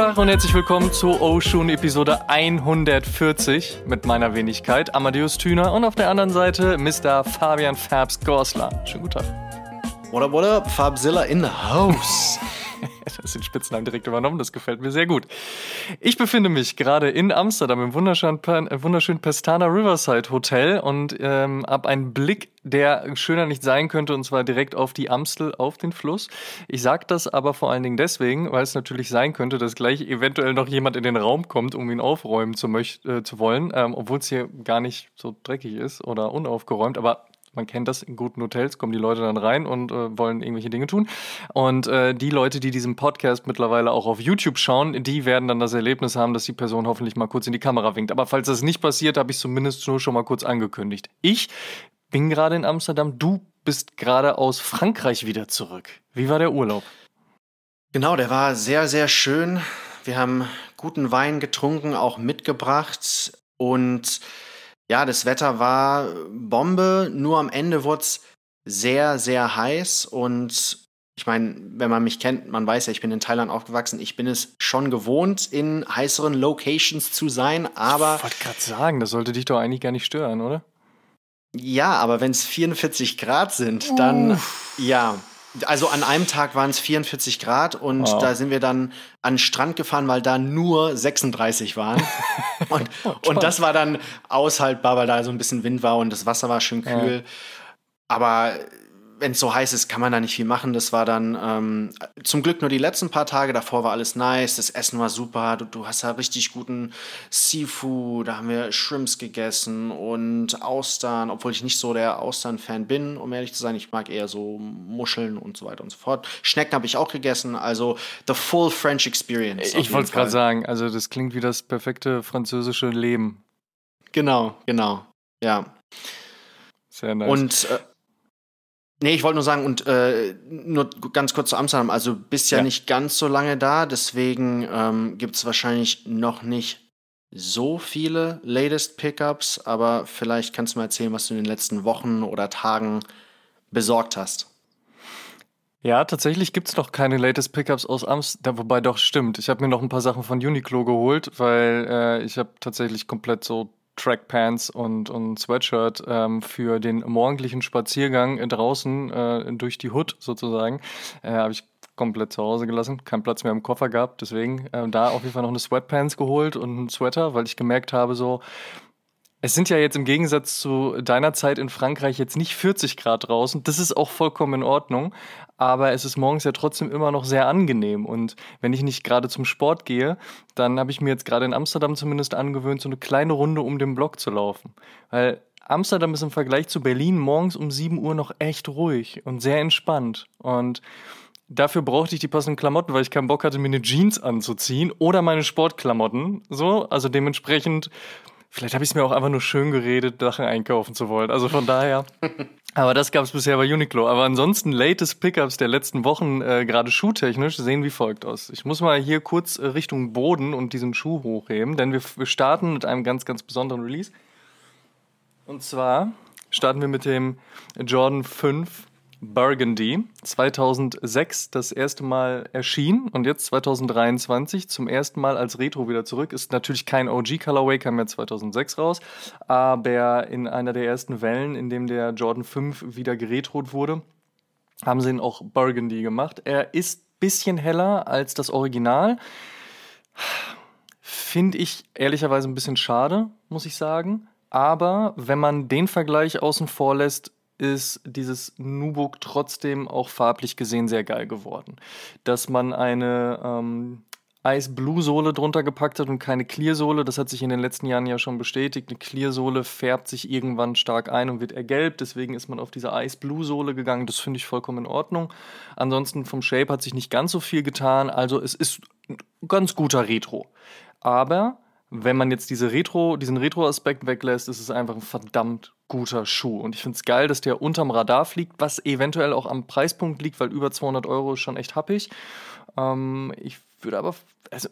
Tag und herzlich willkommen zu Ocean Episode 140 mit meiner Wenigkeit Amadeus Thüner und auf der anderen Seite Mr. Fabian Fabs Gorsler. Schönen guten Tag. What up, what up? Fabzilla in the house. das sind Spitznamen direkt übernommen, das gefällt mir sehr gut. Ich befinde mich gerade in Amsterdam im wunderschönen, äh, wunderschönen Pestana Riverside Hotel und ähm, habe einen Blick, der schöner nicht sein könnte, und zwar direkt auf die Amstel, auf den Fluss. Ich sage das aber vor allen Dingen deswegen, weil es natürlich sein könnte, dass gleich eventuell noch jemand in den Raum kommt, um ihn aufräumen zu, äh, zu wollen, ähm, obwohl es hier gar nicht so dreckig ist oder unaufgeräumt, aber man kennt das, in guten Hotels kommen die Leute dann rein und äh, wollen irgendwelche Dinge tun. Und äh, die Leute, die diesen Podcast mittlerweile auch auf YouTube schauen, die werden dann das Erlebnis haben, dass die Person hoffentlich mal kurz in die Kamera winkt. Aber falls das nicht passiert, habe ich zumindest nur schon mal kurz angekündigt. Ich bin gerade in Amsterdam, du bist gerade aus Frankreich wieder zurück. Wie war der Urlaub? Genau, der war sehr, sehr schön. Wir haben guten Wein getrunken, auch mitgebracht und ja, das Wetter war Bombe, nur am Ende wurde es sehr, sehr heiß und ich meine, wenn man mich kennt, man weiß ja, ich bin in Thailand aufgewachsen, ich bin es schon gewohnt, in heißeren Locations zu sein, aber. Ich wollte gerade sagen, das sollte dich doch eigentlich gar nicht stören, oder? Ja, aber wenn es 44 Grad sind, dann Uff. ja also an einem Tag waren es 44 Grad und oh. da sind wir dann an den Strand gefahren, weil da nur 36 waren. und, oh, und das war dann aushaltbar, weil da so ein bisschen Wind war und das Wasser war schön kühl. Ja. Aber wenn es so heiß ist, kann man da nicht viel machen. Das war dann ähm, zum Glück nur die letzten paar Tage. Davor war alles nice, das Essen war super. Du, du hast da richtig guten Seafood. Da haben wir Shrimps gegessen und Austern, obwohl ich nicht so der Austern-Fan bin, um ehrlich zu sein. Ich mag eher so Muscheln und so weiter und so fort. Schnecken habe ich auch gegessen. Also the full French Experience. Ich wollte es gerade sagen. Also das klingt wie das perfekte französische Leben. Genau, genau. Ja. Sehr nice. Und äh, Nee, ich wollte nur sagen, und äh, nur ganz kurz zu Amsterdam, also bist ja, ja. nicht ganz so lange da, deswegen ähm, gibt es wahrscheinlich noch nicht so viele Latest Pickups, aber vielleicht kannst du mal erzählen, was du in den letzten Wochen oder Tagen besorgt hast. Ja, tatsächlich gibt es noch keine Latest Pickups aus Amsterdam, wobei doch stimmt. Ich habe mir noch ein paar Sachen von Uniqlo geholt, weil äh, ich habe tatsächlich komplett so Trackpants und, und Sweatshirt ähm, für den morgendlichen Spaziergang draußen äh, durch die Hood sozusagen. Äh, Habe ich komplett zu Hause gelassen, keinen Platz mehr im Koffer gehabt. Deswegen äh, da auf jeden Fall noch eine Sweatpants geholt und einen Sweater, weil ich gemerkt habe, so es sind ja jetzt im Gegensatz zu deiner Zeit in Frankreich jetzt nicht 40 Grad draußen. Das ist auch vollkommen in Ordnung. Aber es ist morgens ja trotzdem immer noch sehr angenehm. Und wenn ich nicht gerade zum Sport gehe, dann habe ich mir jetzt gerade in Amsterdam zumindest angewöhnt, so eine kleine Runde um den Block zu laufen. Weil Amsterdam ist im Vergleich zu Berlin morgens um 7 Uhr noch echt ruhig und sehr entspannt. Und dafür brauchte ich die passenden Klamotten, weil ich keinen Bock hatte, mir eine Jeans anzuziehen oder meine Sportklamotten. So, also dementsprechend Vielleicht habe ich es mir auch einfach nur schön geredet, Sachen einkaufen zu wollen. Also von daher. Aber das gab es bisher bei Uniqlo. Aber ansonsten, latest Pickups der letzten Wochen, äh, gerade schuhtechnisch, sehen wie folgt aus. Ich muss mal hier kurz äh, Richtung Boden und diesen Schuh hochheben, denn wir, wir starten mit einem ganz, ganz besonderen Release. Und zwar starten wir mit dem Jordan 5 Burgundy 2006 das erste Mal erschien und jetzt 2023 zum ersten Mal als Retro wieder zurück. Ist natürlich kein OG Colorway, kam ja 2006 raus, aber in einer der ersten Wellen, in dem der Jordan 5 wieder geretrot wurde, haben sie ihn auch Burgundy gemacht. Er ist bisschen heller als das Original. Finde ich ehrlicherweise ein bisschen schade, muss ich sagen. Aber wenn man den Vergleich außen vor lässt, ist dieses Nubuk trotzdem auch farblich gesehen sehr geil geworden. Dass man eine ähm, Ice Blue Sohle drunter gepackt hat und keine Clear Sohle. Das hat sich in den letzten Jahren ja schon bestätigt. Eine Clear Sohle färbt sich irgendwann stark ein und wird ergelbt. Deswegen ist man auf diese Ice Blue Sohle gegangen. Das finde ich vollkommen in Ordnung. Ansonsten vom Shape hat sich nicht ganz so viel getan. Also es ist ein ganz guter Retro. Aber wenn man jetzt diese Retro, diesen Retro-Aspekt weglässt, ist es einfach ein verdammt guter Schuh. Und ich finde es geil, dass der unterm Radar fliegt, was eventuell auch am Preispunkt liegt, weil über 200 Euro ist schon echt happig. Ähm, ich würde aber, also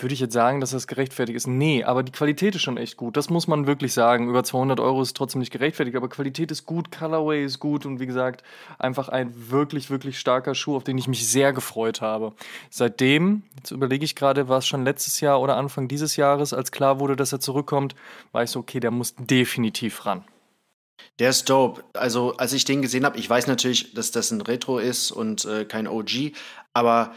würde ich jetzt sagen, dass das gerechtfertigt ist? Nee, aber die Qualität ist schon echt gut. Das muss man wirklich sagen. Über 200 Euro ist trotzdem nicht gerechtfertigt, aber Qualität ist gut, Colorway ist gut und wie gesagt, einfach ein wirklich, wirklich starker Schuh, auf den ich mich sehr gefreut habe. Seitdem, jetzt überlege ich gerade, war es schon letztes Jahr oder Anfang dieses Jahres, als klar wurde, dass er zurückkommt, war ich so, okay, der muss definitiv ran. Der ist dope. Also, als ich den gesehen habe, ich weiß natürlich, dass das ein Retro ist und äh, kein OG, aber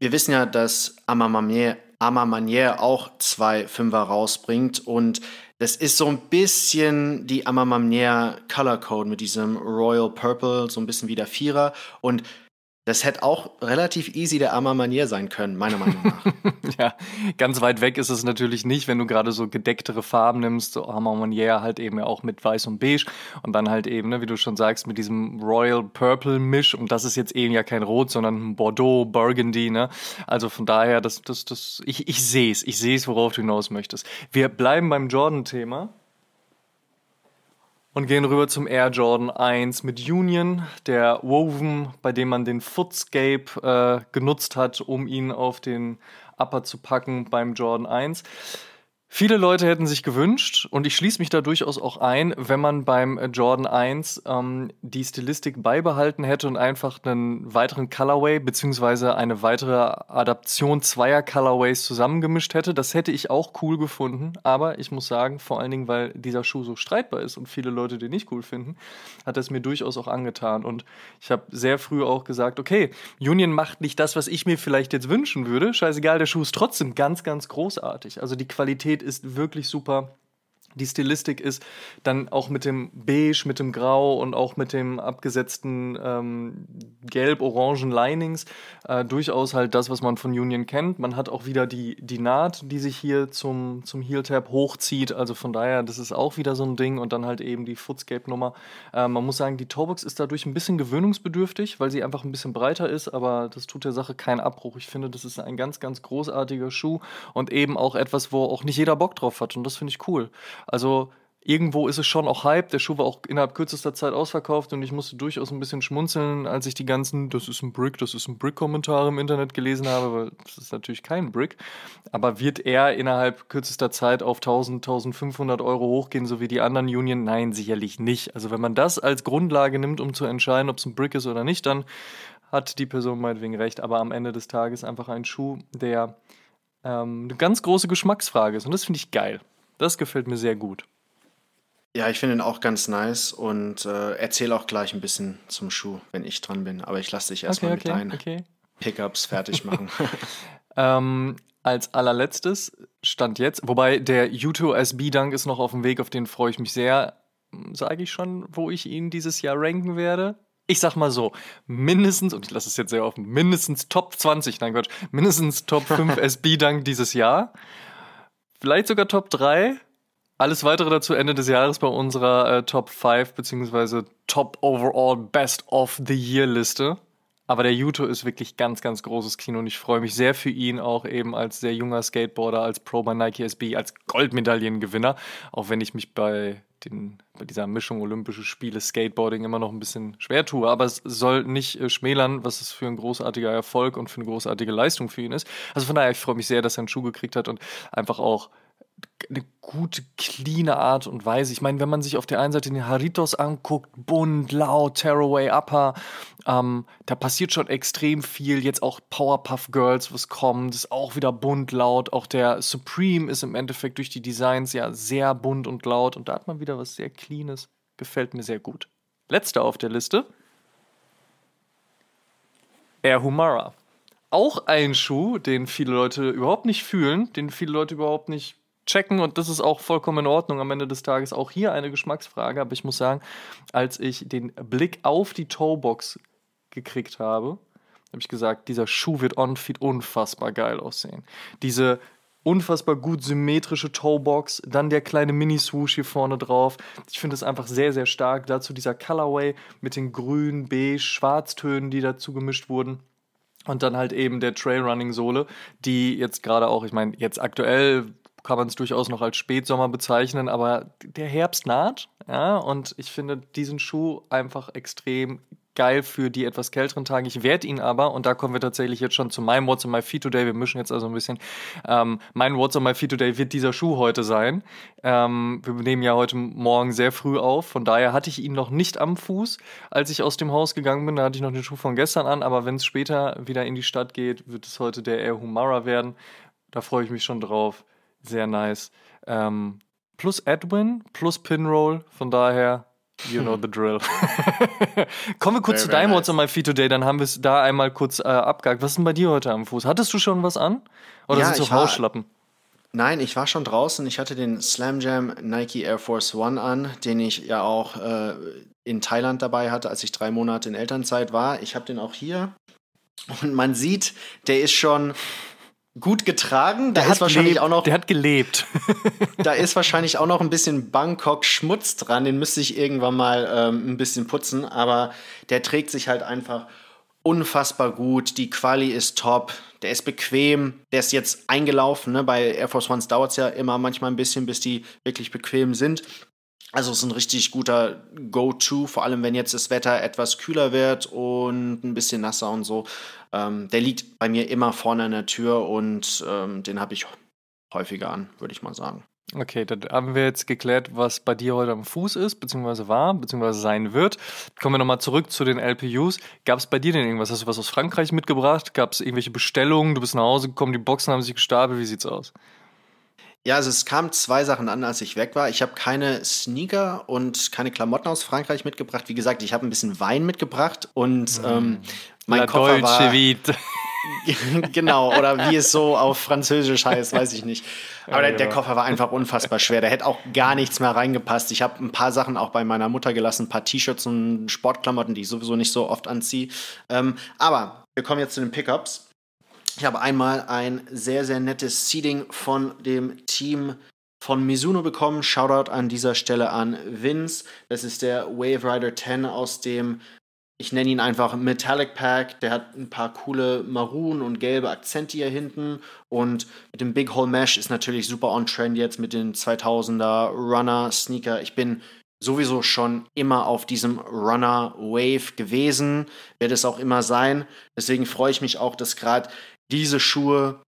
wir wissen ja, dass Amamame Ama Manier auch zwei Fünfer rausbringt. Und das ist so ein bisschen die Ama Manier Color Code mit diesem Royal Purple, so ein bisschen wie der Vierer. Und das hätte auch relativ easy der armer Manier sein können, meiner Meinung nach. ja, ganz weit weg ist es natürlich nicht, wenn du gerade so gedecktere Farben nimmst. So armer Manier halt eben ja auch mit Weiß und Beige und dann halt eben, ne, wie du schon sagst, mit diesem Royal Purple Misch. Und das ist jetzt eben eh ja kein Rot, sondern ein Bordeaux, Burgundy. Ne? Also von daher, das, das, das, ich, ich sehe es, ich sehe es, worauf du hinaus möchtest. Wir bleiben beim Jordan-Thema und gehen rüber zum Air Jordan 1 mit Union, der Woven, bei dem man den Footscape äh, genutzt hat, um ihn auf den Upper zu packen beim Jordan 1. Viele Leute hätten sich gewünscht, und ich schließe mich da durchaus auch ein, wenn man beim äh, Jordan 1 ähm, die Stilistik beibehalten hätte und einfach einen weiteren Colorway bzw. eine weitere Adaption zweier Colorways zusammengemischt hätte. Das hätte ich auch cool gefunden, aber ich muss sagen, vor allen Dingen, weil dieser Schuh so streitbar ist und viele Leute den nicht cool finden, hat es mir durchaus auch angetan. Und ich habe sehr früh auch gesagt, okay, Union macht nicht das, was ich mir vielleicht jetzt wünschen würde. Scheißegal, der Schuh ist trotzdem ganz, ganz großartig. Also die Qualität ist wirklich super die Stilistik ist, dann auch mit dem Beige, mit dem Grau und auch mit dem abgesetzten ähm, gelb-orangen Linings äh, durchaus halt das, was man von Union kennt. Man hat auch wieder die, die Naht, die sich hier zum, zum Heel-Tab hochzieht. Also von daher, das ist auch wieder so ein Ding. Und dann halt eben die Footscape-Nummer. Äh, man muss sagen, die Toebox ist dadurch ein bisschen gewöhnungsbedürftig, weil sie einfach ein bisschen breiter ist, aber das tut der Sache keinen Abbruch. Ich finde, das ist ein ganz, ganz großartiger Schuh und eben auch etwas, wo auch nicht jeder Bock drauf hat. Und das finde ich cool. Also irgendwo ist es schon auch Hype. Der Schuh war auch innerhalb kürzester Zeit ausverkauft und ich musste durchaus ein bisschen schmunzeln, als ich die ganzen, das ist ein Brick, das ist ein Brick-Kommentare im Internet gelesen habe, weil das ist natürlich kein Brick. Aber wird er innerhalb kürzester Zeit auf 1000, 1500 Euro hochgehen, so wie die anderen Union? Nein, sicherlich nicht. Also wenn man das als Grundlage nimmt, um zu entscheiden, ob es ein Brick ist oder nicht, dann hat die Person meinetwegen recht. Aber am Ende des Tages einfach ein Schuh, der ähm, eine ganz große Geschmacksfrage ist. Und das finde ich geil. Das gefällt mir sehr gut. Ja, ich finde ihn auch ganz nice und äh, erzähle auch gleich ein bisschen zum Schuh, wenn ich dran bin. Aber ich lasse dich erstmal okay, okay, mit deinen okay. Pickups fertig machen. ähm, als allerletztes stand jetzt, wobei der U2SB-Dank ist noch auf dem Weg, auf den freue ich mich sehr. Sage ich schon, wo ich ihn dieses Jahr ranken werde? Ich sag mal so, mindestens, und ich lasse es jetzt sehr offen, mindestens Top 20, nein Quatsch, mindestens Top 5 SB-Dank dieses Jahr vielleicht sogar Top 3. Alles weitere dazu Ende des Jahres bei unserer äh, Top 5 bzw. Top Overall Best of the Year Liste. Aber der Juto ist wirklich ganz, ganz großes Kino und ich freue mich sehr für ihn, auch eben als sehr junger Skateboarder, als Pro bei Nike SB, als Goldmedaillengewinner. Auch wenn ich mich bei den, bei dieser Mischung Olympische Spiele, Skateboarding immer noch ein bisschen schwer tue. Aber es soll nicht äh, schmälern, was es für ein großartiger Erfolg und für eine großartige Leistung für ihn ist. Also von daher, ich freue mich sehr, dass er einen Schuh gekriegt hat und einfach auch eine gute, cleane Art und Weise. Ich meine, wenn man sich auf der einen Seite den Haritos anguckt, bunt, laut, Tearaway, Upper, ähm, da passiert schon extrem viel. Jetzt auch Powerpuff Girls, was kommt, ist auch wieder bunt, laut. Auch der Supreme ist im Endeffekt durch die Designs ja sehr bunt und laut. Und da hat man wieder was sehr Cleanes. Gefällt mir sehr gut. Letzter auf der Liste. Air Humara. Auch ein Schuh, den viele Leute überhaupt nicht fühlen, den viele Leute überhaupt nicht checken und das ist auch vollkommen in Ordnung. Am Ende des Tages auch hier eine Geschmacksfrage, aber ich muss sagen, als ich den Blick auf die Toebox gekriegt habe, habe ich gesagt, dieser Schuh wird on feed unfassbar geil aussehen. Diese unfassbar gut symmetrische Toebox, dann der kleine Mini-Swoosh hier vorne drauf. Ich finde es einfach sehr, sehr stark. Dazu dieser Colorway mit den grün, beige, schwarztönen, die dazu gemischt wurden. Und dann halt eben der Trailrunning-Sohle, die jetzt gerade auch, ich meine, jetzt aktuell kann man es durchaus noch als Spätsommer bezeichnen, aber der Herbst naht, ja, und ich finde diesen Schuh einfach extrem geil für die etwas kälteren Tage. Ich werde ihn aber, und da kommen wir tatsächlich jetzt schon zu meinem What's on my feet today, wir mischen jetzt also ein bisschen, ähm, mein What's on my feet today wird dieser Schuh heute sein. Ähm, wir nehmen ja heute Morgen sehr früh auf, von daher hatte ich ihn noch nicht am Fuß, als ich aus dem Haus gegangen bin, da hatte ich noch den Schuh von gestern an, aber wenn es später wieder in die Stadt geht, wird es heute der Air Humara werden. Da freue ich mich schon drauf. Sehr nice. Ähm, plus Edwin, plus Pinroll, von daher, you know hm. the drill. Kommen wir kurz very, zu deinem nice. What's on my feet today, dann haben wir es da einmal kurz äh, abgehakt. Was ist denn bei dir heute am Fuß? Hattest du schon was an? Oder ja, sind es so Hausschlappen? Nein, ich war schon draußen. Ich hatte den Slam Jam Nike Air Force One an, den ich ja auch äh, in Thailand dabei hatte, als ich drei Monate in Elternzeit war. Ich habe den auch hier. Und man sieht, der ist schon gut getragen. Da der ist wahrscheinlich lebt, auch noch. Der hat gelebt. da ist wahrscheinlich auch noch ein bisschen Bangkok-Schmutz dran. Den müsste ich irgendwann mal ähm, ein bisschen putzen. Aber der trägt sich halt einfach unfassbar gut. Die Quali ist top. Der ist bequem. Der ist jetzt eingelaufen. Ne? Bei Air Force Ones dauert es ja immer manchmal ein bisschen, bis die wirklich bequem sind. Also es ist ein richtig guter Go-To, vor allem wenn jetzt das Wetter etwas kühler wird und ein bisschen nasser und so. Ähm, der liegt bei mir immer vorne an der Tür und ähm, den habe ich häufiger an, würde ich mal sagen. Okay, dann haben wir jetzt geklärt, was bei dir heute am Fuß ist, beziehungsweise war, beziehungsweise sein wird. Kommen wir nochmal zurück zu den LPUs. Gab es bei dir denn irgendwas? Hast du was aus Frankreich mitgebracht? Gab es irgendwelche Bestellungen? Du bist nach Hause gekommen, die Boxen haben sich gestapelt. Wie sieht's aus? Ja, also es kamen zwei Sachen an, als ich weg war. Ich habe keine Sneaker und keine Klamotten aus Frankreich mitgebracht. Wie gesagt, ich habe ein bisschen Wein mitgebracht und mhm. ähm, mein La Koffer Deutsche war Vite. genau, oder wie es so auf Französisch heißt, weiß ich nicht. Aber der, der, Koffer war einfach unfassbar schwer. Da hätte auch gar nichts mehr reingepasst. Ich habe ein paar Sachen auch bei meiner Mutter gelassen, ein paar T-Shirts und Sportklamotten, die ich sowieso nicht so oft anziehe. Ähm, aber wir kommen jetzt zu den Pickups. Ich habe einmal ein sehr, sehr nettes Seeding von dem Team von Mizuno bekommen. Shoutout an dieser Stelle an Vince. Das ist der Wave Rider 10 aus dem, ich nenne ihn einfach Metallic Pack. Der hat ein paar coole Maroon und gelbe Akzente hier hinten. Und mit dem Big Hole Mesh ist natürlich super on trend jetzt mit den 2000er Runner Sneaker. Ich bin sowieso schon immer auf diesem Runner Wave gewesen, wird es auch immer sein. Deswegen freue ich mich auch, dass gerade diese Schuhe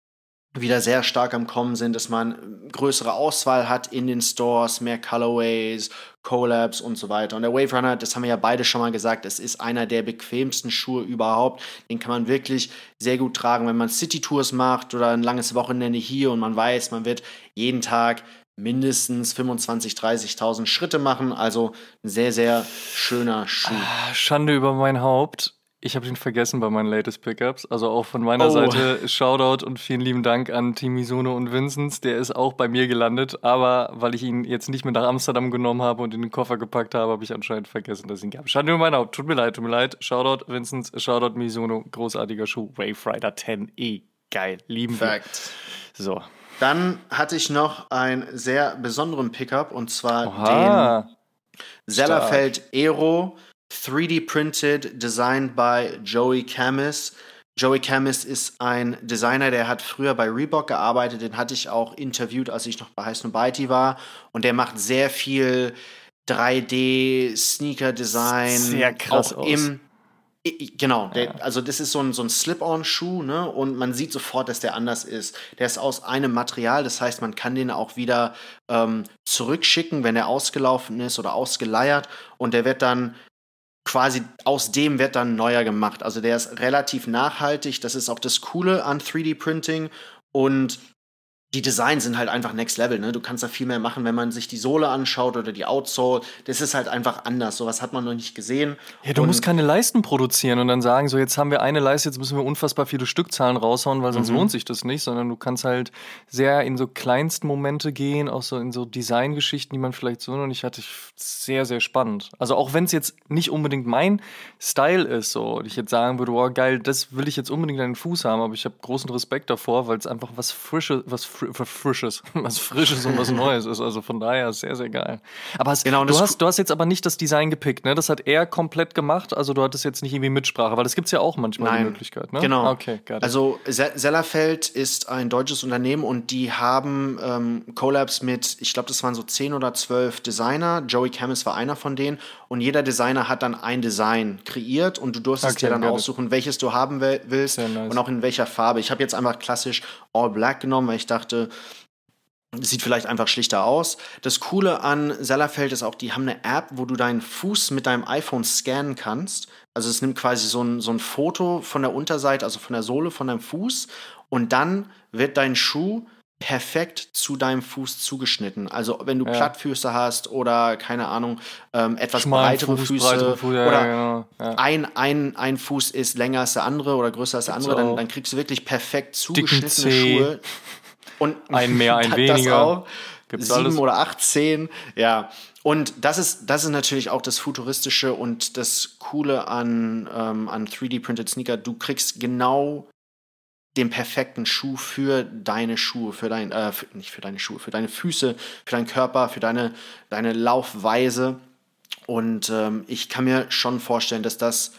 wieder sehr stark am Kommen sind, dass man größere Auswahl hat in den Stores, mehr Colorways, Collabs und so weiter. Und der Wave Runner, das haben wir ja beide schon mal gesagt, es ist einer der bequemsten Schuhe überhaupt. Den kann man wirklich sehr gut tragen, wenn man City Tours macht oder ein langes Wochenende hier und man weiß, man wird jeden Tag mindestens 25.000, 30 30.000 Schritte machen. Also ein sehr, sehr schöner Schuh. Ah, Schande über mein Haupt. Ich habe ihn vergessen bei meinen latest Pickups. Also auch von meiner oh. Seite Shoutout und vielen lieben Dank an Team Isuno und Vincent. Der ist auch bei mir gelandet, aber weil ich ihn jetzt nicht mehr nach Amsterdam genommen habe und in den Koffer gepackt habe, habe ich anscheinend vergessen, dass ich ihn gab. Schade nur mein Haupt. Tut mir leid, tut mir leid. Shoutout Vincent, Shoutout Misuno. Großartiger Schuh. Wave Rider 10E. Eh, geil. Lieben Fact. So. Dann hatte ich noch einen sehr besonderen Pickup und zwar Oha. den Sellerfeld Aero 3D printed, designed by Joey Camus. Joey Camus ist ein Designer, der hat früher bei Reebok gearbeitet, den hatte ich auch interviewt, als ich noch bei Heiß und Bighty war. Und der macht sehr viel 3D-Sneaker-Design. Sehr krass auch aus. Genau, der, ja. also das ist so ein, so ein Slip-on-Schuh, ne? Und man sieht sofort, dass der anders ist. Der ist aus einem Material, das heißt, man kann den auch wieder ähm, zurückschicken, wenn er ausgelaufen ist oder ausgeleiert. Und der wird dann quasi aus dem wird dann neuer gemacht. Also der ist relativ nachhaltig. Das ist auch das Coole an 3D-Printing. Und die Designs sind halt einfach next level. Ne? Du kannst da viel mehr machen, wenn man sich die Sohle anschaut oder die Outsole. Das ist halt einfach anders. Sowas hat man noch nicht gesehen. Ja, du und musst keine Leisten produzieren und dann sagen, so jetzt haben wir eine Leiste, jetzt müssen wir unfassbar viele Stückzahlen raushauen, weil sonst mhm. lohnt sich das nicht, sondern du kannst halt sehr in so kleinsten Momente gehen, auch so in so Designgeschichten, die man vielleicht so noch nicht hatte. Sehr, sehr spannend. Also auch wenn es jetzt nicht unbedingt mein Style ist, so und ich jetzt sagen würde, wow, geil, das will ich jetzt unbedingt an den Fuß haben, aber ich habe großen Respekt davor, weil es einfach was Frisches, was Frisches Frisches, was Frisches und was Neues ist. Also von daher sehr, sehr geil. Aber es, genau, du, hast, du hast jetzt aber nicht das Design gepickt, ne? Das hat er komplett gemacht. Also du hattest jetzt nicht irgendwie Mitsprache, weil das gibt es ja auch manchmal Nein. die Möglichkeit, ne? Genau. Okay, got it. Also Sellerfeld ist ein deutsches Unternehmen und die haben ähm, Collabs mit, ich glaube, das waren so zehn oder zwölf Designer. Joey Camus war einer von denen und jeder Designer hat dann ein Design kreiert und du durftest okay, dir dann aussuchen, it. welches du haben willst nice. und auch in welcher Farbe. Ich habe jetzt einfach klassisch All Black genommen, weil ich dachte, dachte, sieht vielleicht einfach schlichter aus. Das Coole an Sellerfeld ist auch, die haben eine App, wo du deinen Fuß mit deinem iPhone scannen kannst. Also es nimmt quasi so ein, so ein Foto von der Unterseite, also von der Sohle, von deinem Fuß. Und dann wird dein Schuh perfekt zu deinem Fuß zugeschnitten. Also wenn du ja. Plattfüße hast oder keine Ahnung, ähm, etwas breitere Fuß, Füße breitere Fuß, ja, oder ja, genau. ein, ein, ein Fuß ist länger als der andere oder größer als der andere, dann, dann kriegst du wirklich perfekt zugeschnittene Schuhe. Und ein mehr, ein weniger. Gibt's Sieben alles? oder acht, zehn. Ja. Und das ist, das ist natürlich auch das Futuristische und das Coole an, ähm, an 3D-Printed Sneaker. Du kriegst genau den perfekten Schuh für deine Schuhe, für dein, äh, für, nicht für deine Schuhe, für deine Füße, für deinen Körper, für deine, deine Laufweise. Und ähm, ich kann mir schon vorstellen, dass das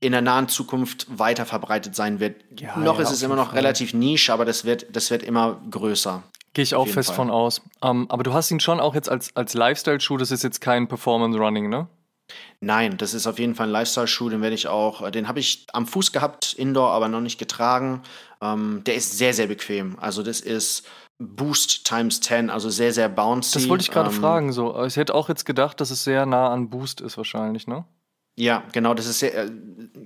in der nahen Zukunft weiter verbreitet sein wird. Ja, noch ja, ist es immer noch Fall. relativ nisch, aber das wird, das wird immer größer. Gehe ich auch fest Fall. von aus. Um, ähm, aber du hast ihn schon auch jetzt als, als Lifestyle-Schuh, das ist jetzt kein Performance Running, ne? Nein, das ist auf jeden Fall ein Lifestyle-Schuh, den werde ich auch, äh, den habe ich am Fuß gehabt, Indoor, aber noch nicht getragen. Um, ähm, der ist sehr, sehr bequem. Also das ist Boost times 10, also sehr, sehr bouncy. Das wollte ich gerade um, ähm, fragen, so. Ich hätte auch jetzt gedacht, dass es sehr nah an Boost ist wahrscheinlich, ne? Ja, genau, das ist sehr, äh,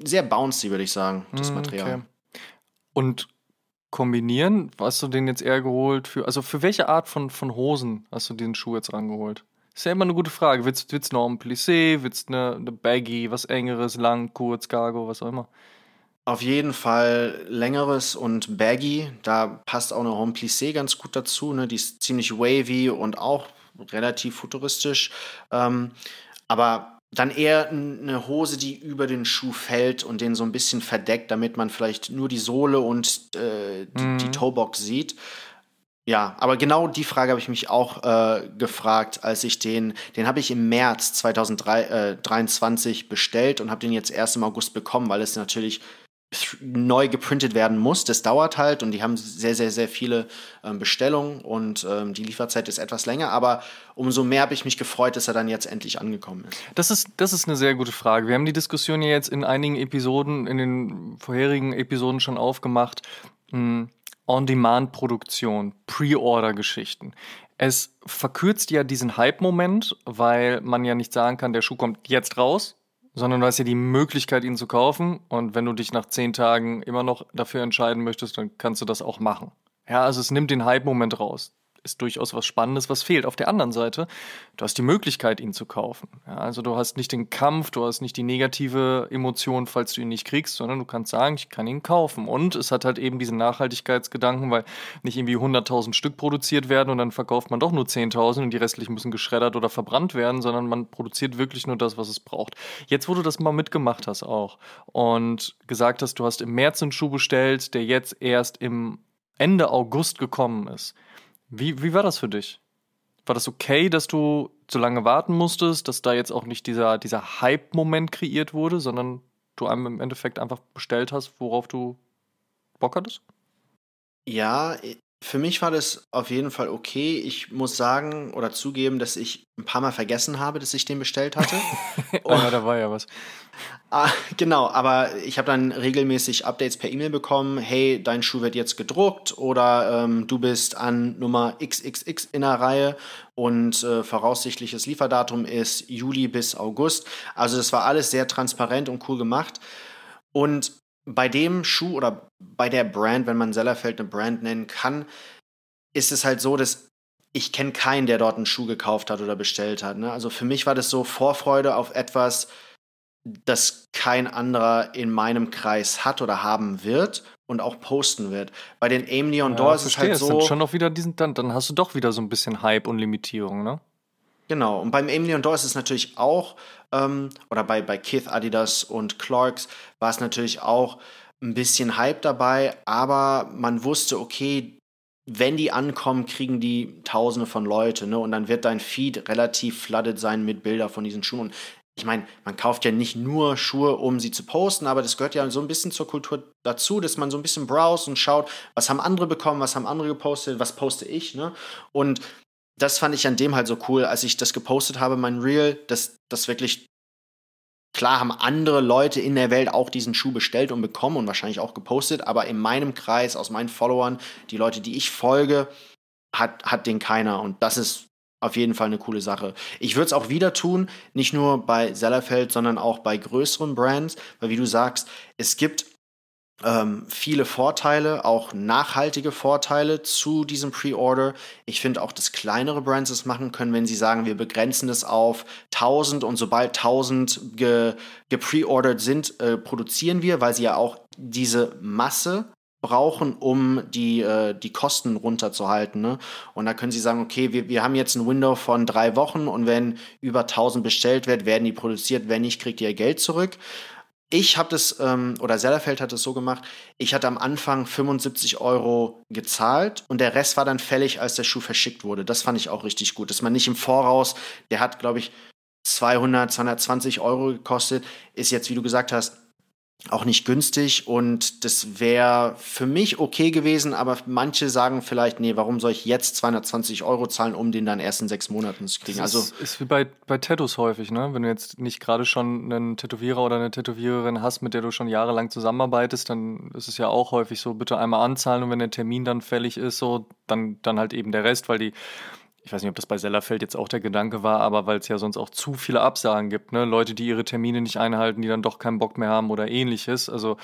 sehr bouncy, würde ich sagen, das mm, Material. Okay. Und kombinieren, hast du den jetzt eher geholt für, also für welche Art von, von Hosen hast du den Schuh jetzt rangeholt? Ist ja immer eine gute Frage. Willst du Norm Plissé, willst du eine, eine Baggy, was engeres, lang, kurz, Cargo, was auch immer? Auf jeden Fall längeres und baggy. Da passt auch eine Home Plissé ganz gut dazu. Ne? Die ist ziemlich wavy und auch relativ futuristisch. Ähm, aber dann eher eine Hose, die über den Schuh fällt und den so ein bisschen verdeckt, damit man vielleicht nur die Sohle und äh, die, mhm. die Toebox sieht. Ja, aber genau die Frage habe ich mich auch äh, gefragt, als ich den, den habe ich im März 2023 äh, bestellt und habe den jetzt erst im August bekommen, weil es natürlich neu geprintet werden muss. Das dauert halt und die haben sehr, sehr, sehr viele ähm, Bestellungen und ähm, die Lieferzeit ist etwas länger, aber umso mehr habe ich mich gefreut, dass er dann jetzt endlich angekommen ist. Das ist, das ist eine sehr gute Frage. Wir haben die Diskussion ja jetzt in einigen Episoden, in den vorherigen Episoden schon aufgemacht. Hm, On-Demand-Produktion, Pre-Order-Geschichten. Es verkürzt ja diesen Hype-Moment, weil man ja nicht sagen kann, der Schuh kommt jetzt raus, sondern du hast ja die Möglichkeit, ihn zu kaufen. Und wenn du dich nach zehn Tagen immer noch dafür entscheiden möchtest, dann kannst du das auch machen. Ja, also es nimmt den Hype-Moment raus ist durchaus was Spannendes, was fehlt. Auf der anderen Seite, du hast die Möglichkeit, ihn zu kaufen. Ja, also du hast nicht den Kampf, du hast nicht die negative Emotion, falls du ihn nicht kriegst, sondern du kannst sagen, ich kann ihn kaufen. Und es hat halt eben diesen Nachhaltigkeitsgedanken, weil nicht irgendwie 100.000 Stück produziert werden und dann verkauft man doch nur 10.000 und die restlichen müssen geschreddert oder verbrannt werden, sondern man produziert wirklich nur das, was es braucht. Jetzt, wo du das mal mitgemacht hast auch und gesagt hast, du hast im März einen Schuh bestellt, der jetzt erst im Ende August gekommen ist. Wie, wie war das für dich? War das okay, dass du so lange warten musstest, dass da jetzt auch nicht dieser, dieser Hype-Moment kreiert wurde, sondern du einem im Endeffekt einfach bestellt hast, worauf du Bock hattest? Ja, für mich war das auf jeden Fall okay. Ich muss sagen oder zugeben, dass ich ein paar Mal vergessen habe, dass ich den bestellt hatte. oh, da war ja was. Ah, genau, aber ich habe dann regelmäßig Updates per E-Mail bekommen. Hey, dein Schuh wird jetzt gedruckt oder ähm, du bist an Nummer XXX in der Reihe und äh, voraussichtliches Lieferdatum ist Juli bis August. Also das war alles sehr transparent und cool gemacht. Und bei dem Schuh oder bei der Brand, wenn man Sellerfeld eine Brand nennen kann, ist es halt so, dass ich kenne keinen, der dort einen Schuh gekauft hat oder bestellt hat. Ne? Also für mich war das so Vorfreude auf etwas, das kein anderer in meinem Kreis hat oder haben wird und auch posten wird. Bei den Aim Neon Doors ist es halt so. Dann schon noch wieder diesen, dann, dann hast du doch wieder so ein bisschen Hype und Limitierung, ne? Genau, und beim Aim und Doyle ist es natürlich auch, ähm, oder bei, bei Keith Adidas und Clarks war es natürlich auch ein bisschen Hype dabei, aber man wusste, okay, wenn die ankommen, kriegen die Tausende von Leute, ne? Und dann wird dein Feed relativ flooded sein mit Bilder von diesen Schuhen. ich meine, man kauft ja nicht nur Schuhe, um sie zu posten, aber das gehört ja so ein bisschen zur Kultur dazu, dass man so ein bisschen browse und schaut, was haben andere bekommen, was haben andere gepostet, was poste ich, ne? Und das fand ich an dem halt so cool, als ich das gepostet habe, mein Reel, dass das wirklich klar haben andere Leute in der Welt auch diesen Schuh bestellt und bekommen und wahrscheinlich auch gepostet, aber in meinem Kreis, aus meinen Followern, die Leute, die ich folge, hat, hat den keiner und das ist auf jeden Fall eine coole Sache. Ich würde es auch wieder tun, nicht nur bei Sellerfeld, sondern auch bei größeren Brands, weil wie du sagst, es gibt ähm, viele Vorteile, auch nachhaltige Vorteile zu diesem Pre-Order. Ich finde auch, dass kleinere Brands es machen können, wenn sie sagen, wir begrenzen es auf 1000 und sobald 1000 ge gepreordert sind, äh, produzieren wir, weil sie ja auch diese Masse brauchen, um die, äh, die Kosten runterzuhalten. Ne? Und da können sie sagen, okay, wir, wir haben jetzt ein Window von drei Wochen und wenn über 1000 bestellt wird, werden die produziert, wenn nicht, kriegt ihr Geld zurück. Ich habe das, ähm, oder Sellerfeld hat es so gemacht, ich hatte am Anfang 75 Euro gezahlt und der Rest war dann fällig, als der Schuh verschickt wurde. Das fand ich auch richtig gut, dass man nicht im Voraus, der hat, glaube ich, 200, 220 Euro gekostet, ist jetzt, wie du gesagt hast, auch nicht günstig und das wäre für mich okay gewesen, aber manche sagen vielleicht, nee, warum soll ich jetzt 220 Euro zahlen, um den dann erst in sechs Monaten zu kriegen? Das also ist, ist wie bei, bei Tattoos häufig, ne? Wenn du jetzt nicht gerade schon einen Tätowierer oder eine Tätowiererin hast, mit der du schon jahrelang zusammenarbeitest, dann ist es ja auch häufig so, bitte einmal anzahlen und wenn der Termin dann fällig ist, so, dann, dann halt eben der Rest, weil die ich weiß nicht, ob das bei Sellerfeld jetzt auch der Gedanke war, aber weil es ja sonst auch zu viele Absagen gibt, ne? Leute, die ihre Termine nicht einhalten, die dann doch keinen Bock mehr haben oder ähnliches. Also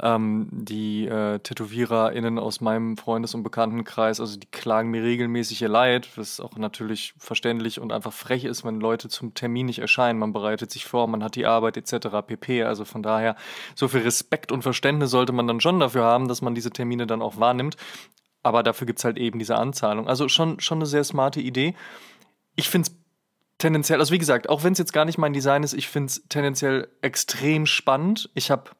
ähm, die äh, TätowiererInnen aus meinem Freundes- und Bekanntenkreis, also die klagen mir regelmäßig ihr Leid, was auch natürlich verständlich und einfach frech ist, wenn Leute zum Termin nicht erscheinen. Man bereitet sich vor, man hat die Arbeit etc. pp. Also von daher, so viel Respekt und Verständnis sollte man dann schon dafür haben, dass man diese Termine dann auch wahrnimmt aber dafür gibt es halt eben diese Anzahlung. Also schon, schon eine sehr smarte Idee. Ich finde es tendenziell, also wie gesagt, auch wenn es jetzt gar nicht mein Design ist, ich finde es tendenziell extrem spannend. Ich habe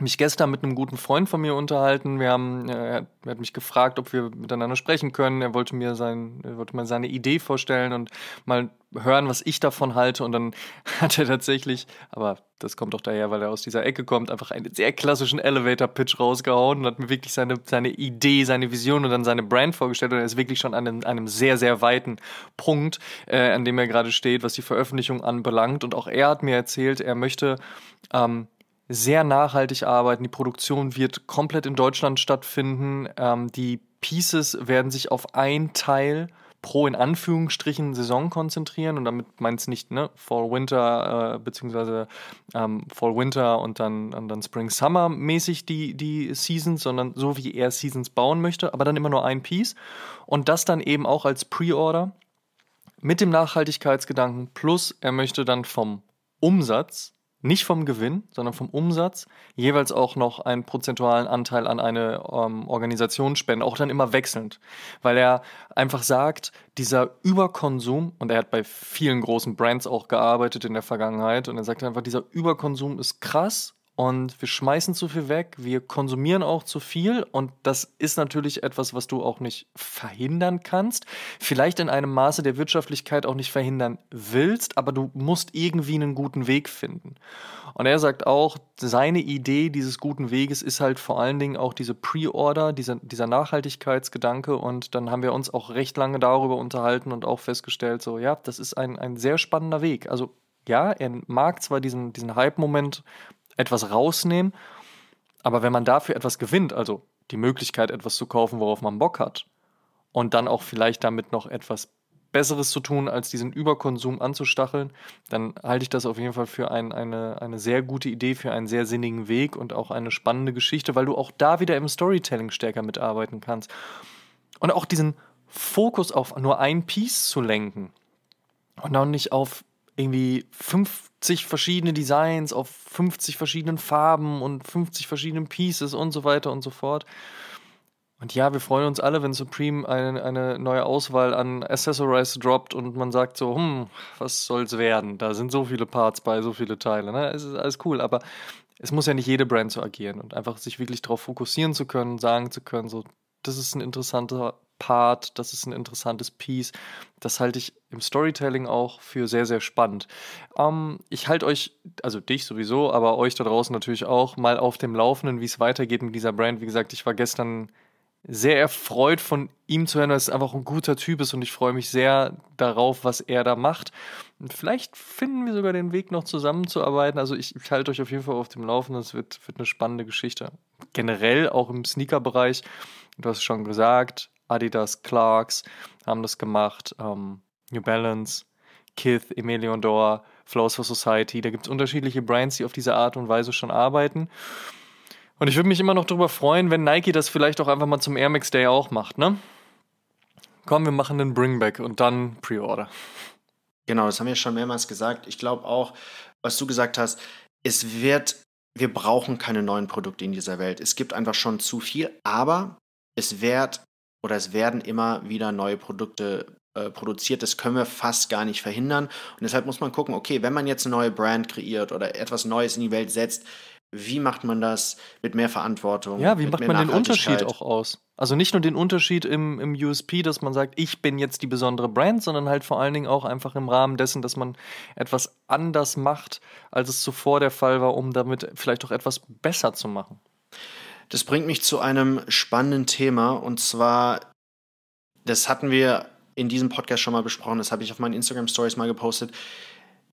mich gestern mit einem guten Freund von mir unterhalten. Wir haben, äh, er hat mich gefragt, ob wir miteinander sprechen können. Er wollte mir sein, er wollte mir seine Idee vorstellen und mal hören, was ich davon halte. Und dann hat er tatsächlich, aber das kommt doch daher, weil er aus dieser Ecke kommt, einfach einen sehr klassischen Elevator-Pitch rausgehauen und hat mir wirklich seine, seine Idee, seine Vision und dann seine Brand vorgestellt. Und er ist wirklich schon an einem, einem sehr, sehr weiten Punkt, äh, an dem er gerade steht, was die Veröffentlichung anbelangt. Und auch er hat mir erzählt, er möchte ähm, sehr nachhaltig arbeiten. Die Produktion wird komplett in Deutschland stattfinden. Ähm, die Pieces werden sich auf ein Teil pro in Anführungsstrichen Saison konzentrieren und damit meint es nicht ne, Fall Winter äh, beziehungsweise ähm, Fall Winter und dann, und dann Spring Summer mäßig die, die Seasons, sondern so wie er Seasons bauen möchte, aber dann immer nur ein Piece und das dann eben auch als Pre-Order mit dem Nachhaltigkeitsgedanken plus er möchte dann vom Umsatz nicht vom Gewinn, sondern vom Umsatz, jeweils auch noch einen prozentualen Anteil an eine ähm, Organisation spenden, auch dann immer wechselnd, weil er einfach sagt, dieser Überkonsum, und er hat bei vielen großen Brands auch gearbeitet in der Vergangenheit, und er sagt einfach, dieser Überkonsum ist krass und wir schmeißen zu viel weg, wir konsumieren auch zu viel und das ist natürlich etwas, was du auch nicht verhindern kannst, vielleicht in einem Maße der Wirtschaftlichkeit auch nicht verhindern willst, aber du musst irgendwie einen guten Weg finden. Und er sagt auch, seine Idee dieses guten Weges ist halt vor allen Dingen auch diese Pre-Order, dieser, dieser Nachhaltigkeitsgedanke und dann haben wir uns auch recht lange darüber unterhalten und auch festgestellt, so ja, das ist ein, ein sehr spannender Weg. Also ja, er mag zwar diesen, diesen Hype-Moment etwas rausnehmen. Aber wenn man dafür etwas gewinnt, also die Möglichkeit, etwas zu kaufen, worauf man Bock hat, und dann auch vielleicht damit noch etwas Besseres zu tun, als diesen Überkonsum anzustacheln, dann halte ich das auf jeden Fall für ein, eine, eine sehr gute Idee, für einen sehr sinnigen Weg und auch eine spannende Geschichte, weil du auch da wieder im Storytelling stärker mitarbeiten kannst. Und auch diesen Fokus auf nur ein Piece zu lenken und auch nicht auf irgendwie 50 verschiedene Designs auf 50 verschiedenen Farben und 50 verschiedenen Pieces und so weiter und so fort. Und ja, wir freuen uns alle, wenn Supreme eine, eine neue Auswahl an Accessorize droppt und man sagt so, hm, was soll's werden? Da sind so viele Parts bei, so viele Teile. Ne? Es ist alles cool, aber es muss ja nicht jede Brand so agieren und einfach sich wirklich darauf fokussieren zu können, sagen zu können, so, das ist ein interessanter Part, das ist ein interessantes Piece. Das halte ich im Storytelling auch für sehr, sehr spannend. Ähm, ich halte euch, also dich sowieso, aber euch da draußen natürlich auch, mal auf dem Laufenden, wie es weitergeht mit dieser Brand. Wie gesagt, ich war gestern sehr erfreut von ihm zu hören, dass er einfach ein guter Typ ist und ich freue mich sehr darauf, was er da macht. vielleicht finden wir sogar den Weg noch zusammenzuarbeiten. Also ich, ich halte euch auf jeden Fall auf dem Laufenden. Das wird, wird eine spannende Geschichte. Generell auch im Sneaker-Bereich. Du hast es schon gesagt, Adidas, Clarks haben das gemacht, ähm, New Balance, Kith, Emelion Dor, Flows for Society. Da gibt es unterschiedliche Brands, die auf diese Art und Weise schon arbeiten. Und ich würde mich immer noch darüber freuen, wenn Nike das vielleicht auch einfach mal zum Air Max Day auch macht, ne? Komm, wir machen den Bringback und dann Pre-Order. Genau, das haben wir schon mehrmals gesagt. Ich glaube auch, was du gesagt hast, es wird, wir brauchen keine neuen Produkte in dieser Welt. Es gibt einfach schon zu viel, aber es wird oder es werden immer wieder neue Produkte äh, produziert. Das können wir fast gar nicht verhindern. Und deshalb muss man gucken, okay, wenn man jetzt eine neue Brand kreiert oder etwas Neues in die Welt setzt, wie macht man das mit mehr Verantwortung? Ja, wie macht man den Unterschied auch aus? Also nicht nur den Unterschied im, im USP, dass man sagt, ich bin jetzt die besondere Brand, sondern halt vor allen Dingen auch einfach im Rahmen dessen, dass man etwas anders macht, als es zuvor der Fall war, um damit vielleicht auch etwas besser zu machen. Das bringt mich zu einem spannenden Thema und zwar, das hatten wir in diesem Podcast schon mal besprochen, das habe ich auf meinen Instagram Stories mal gepostet.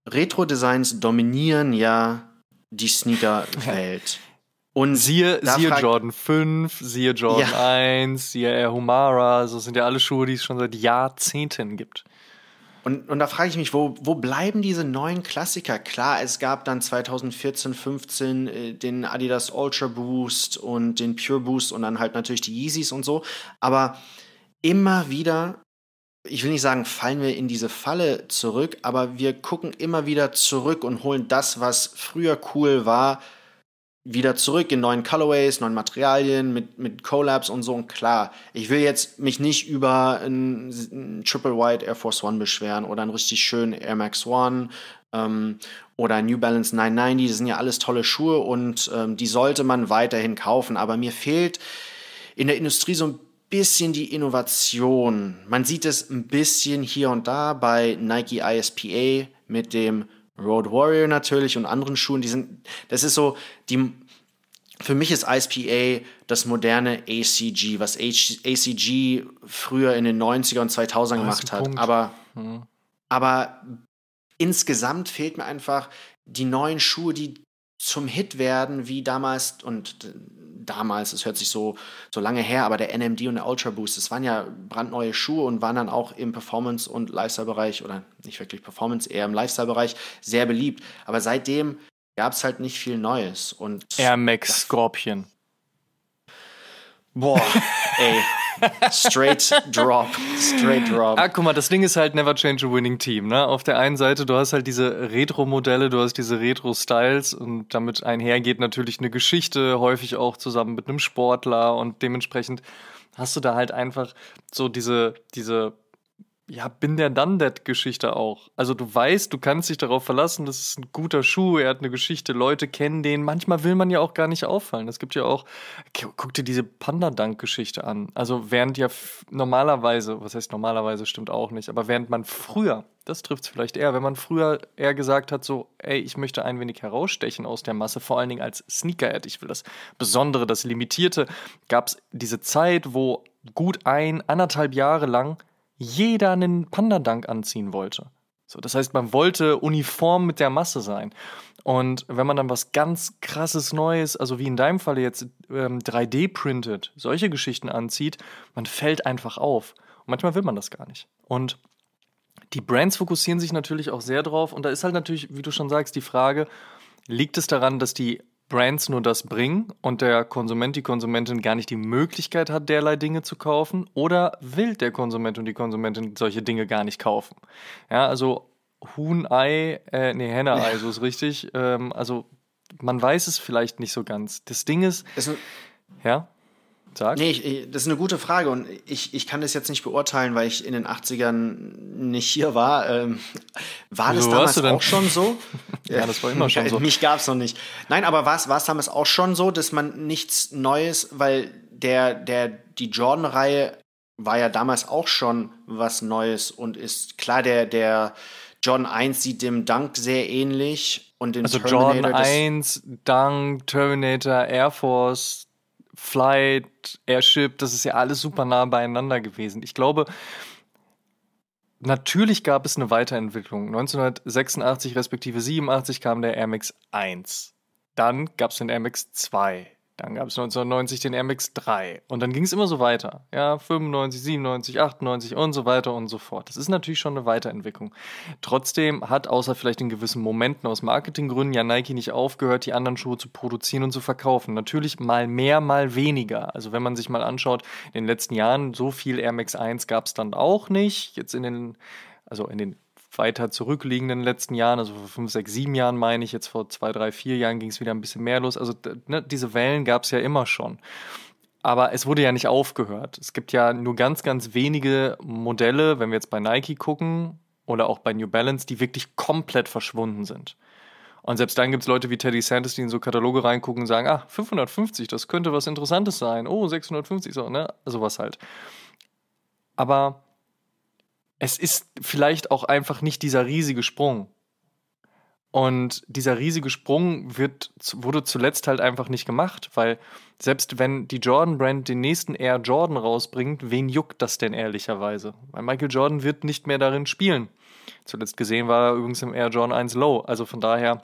Retro-Designs dominieren ja die Sneaker-Welt. Und siehe, siehe Jordan 5, siehe Jordan ja. 1, siehe Air Humara, so sind ja alle Schuhe, die es schon seit Jahrzehnten gibt. Und, und da frage ich mich, wo, wo bleiben diese neuen Klassiker? Klar, es gab dann 2014, 15 äh, den Adidas Ultra Boost und den Pure Boost und dann halt natürlich die Yeezys und so. Aber immer wieder, ich will nicht sagen, fallen wir in diese Falle zurück, aber wir gucken immer wieder zurück und holen das, was früher cool war, wieder zurück in neuen Colorways, neuen Materialien, mit, mit Collabs und so. Und klar, ich will jetzt mich nicht über einen Triple White Air Force One beschweren oder einen richtig schönen Air Max One ähm, oder New Balance 990. Das sind ja alles tolle Schuhe und ähm, die sollte man weiterhin kaufen. Aber mir fehlt in der Industrie so ein bisschen die Innovation. Man sieht es ein bisschen hier und da bei Nike ISPA mit dem Road Warrior natürlich und anderen Schuhen, die sind, das ist so, die, für mich ist ISPA das moderne ACG, was ACG früher in den 90er und 2000ern gemacht hat. Aber, ja. aber insgesamt fehlt mir einfach die neuen Schuhe, die zum Hit werden, wie damals und damals, es hört sich so, so lange her, aber der NMD und der Ultra Boost, das waren ja brandneue Schuhe und waren dann auch im Performance- und Lifestyle-Bereich oder nicht wirklich Performance, eher im Lifestyle-Bereich sehr beliebt. Aber seitdem gab es halt nicht viel Neues. Und Air Max Scorpion. Boah, ey. Straight Drop. Straight Drop. Ah, guck mal, das Ding ist halt Never Change a Winning Team. Ne? Auf der einen Seite, du hast halt diese Retro-Modelle, du hast diese Retro-Styles und damit einhergeht natürlich eine Geschichte, häufig auch zusammen mit einem Sportler und dementsprechend hast du da halt einfach so diese, diese ja, bin der Dundead-Geschichte auch. Also du weißt, du kannst dich darauf verlassen, das ist ein guter Schuh, er hat eine Geschichte, Leute kennen den. Manchmal will man ja auch gar nicht auffallen. Es gibt ja auch, guck dir diese Panda-Dunk-Geschichte an. Also während ja normalerweise, was heißt normalerweise, stimmt auch nicht, aber während man früher, das trifft es vielleicht eher, wenn man früher eher gesagt hat, so, ey, ich möchte ein wenig herausstechen aus der Masse, vor allen Dingen als sneaker Sneakerhead, ich will das Besondere, das Limitierte, gab es diese Zeit, wo gut ein, anderthalb Jahre lang jeder einen panda Pandadank anziehen wollte. So, das heißt, man wollte uniform mit der Masse sein. Und wenn man dann was ganz krasses Neues, also wie in deinem Fall jetzt ähm, 3D-printed, solche Geschichten anzieht, man fällt einfach auf. Und manchmal will man das gar nicht. Und die Brands fokussieren sich natürlich auch sehr drauf. Und da ist halt natürlich, wie du schon sagst, die Frage, liegt es daran, dass die Brands nur das bringen und der Konsument, die Konsumentin gar nicht die Möglichkeit hat, derlei Dinge zu kaufen oder will der Konsument und die Konsumentin solche Dinge gar nicht kaufen. Ja, also Huhn-Ei, äh, nee, Henne-Ei, so ist richtig. Ähm, also man weiß es vielleicht nicht so ganz. Das Ding ist, ist also ja? Sag. Nee, ich, das ist eine gute Frage und ich, ich kann das jetzt nicht beurteilen, weil ich in den 80ern nicht hier war. Ähm, war das so, damals auch schon so? ja, das war immer schon so. Mich gab es noch nicht. Nein, aber war es damals auch schon so, dass man nichts Neues, weil der, der, die Jordan-Reihe war ja damals auch schon was Neues und ist klar, der, der John 1 sieht dem Dank sehr ähnlich und den also Terminator. John 1, Dank, Terminator, Air Force, Flight, Airship, das ist ja alles super nah beieinander gewesen. Ich glaube, natürlich gab es eine Weiterentwicklung. 1986 respektive 87 kam der Air Max 1. Dann gab es den Air Max 2. Dann gab es 1990 den Air Max 3 und dann ging es immer so weiter. Ja, 95, 97, 98 und so weiter und so fort. Das ist natürlich schon eine Weiterentwicklung. Trotzdem hat außer vielleicht in gewissen Momenten aus Marketinggründen ja Nike nicht aufgehört, die anderen Schuhe zu produzieren und zu verkaufen. Natürlich mal mehr, mal weniger. Also wenn man sich mal anschaut, in den letzten Jahren so viel Air Max 1 gab es dann auch nicht. Jetzt in den also in den weiter zurückliegenden letzten Jahren, also vor fünf, sechs, sieben Jahren meine ich, jetzt vor zwei, drei, vier Jahren ging es wieder ein bisschen mehr los. Also ne, diese Wellen gab es ja immer schon. Aber es wurde ja nicht aufgehört. Es gibt ja nur ganz, ganz wenige Modelle, wenn wir jetzt bei Nike gucken oder auch bei New Balance, die wirklich komplett verschwunden sind. Und selbst dann gibt es Leute wie Teddy Sanders, die in so Kataloge reingucken und sagen, ah, 550, das könnte was Interessantes sein. Oh, 650, so, ne? Sowas halt. Aber es ist vielleicht auch einfach nicht dieser riesige Sprung. Und dieser riesige Sprung wird, wurde zuletzt halt einfach nicht gemacht, weil selbst wenn die Jordan Brand den nächsten Air Jordan rausbringt, wen juckt das denn ehrlicherweise? Weil Michael Jordan wird nicht mehr darin spielen. Zuletzt gesehen war er übrigens im Air Jordan 1 Low. Also von daher,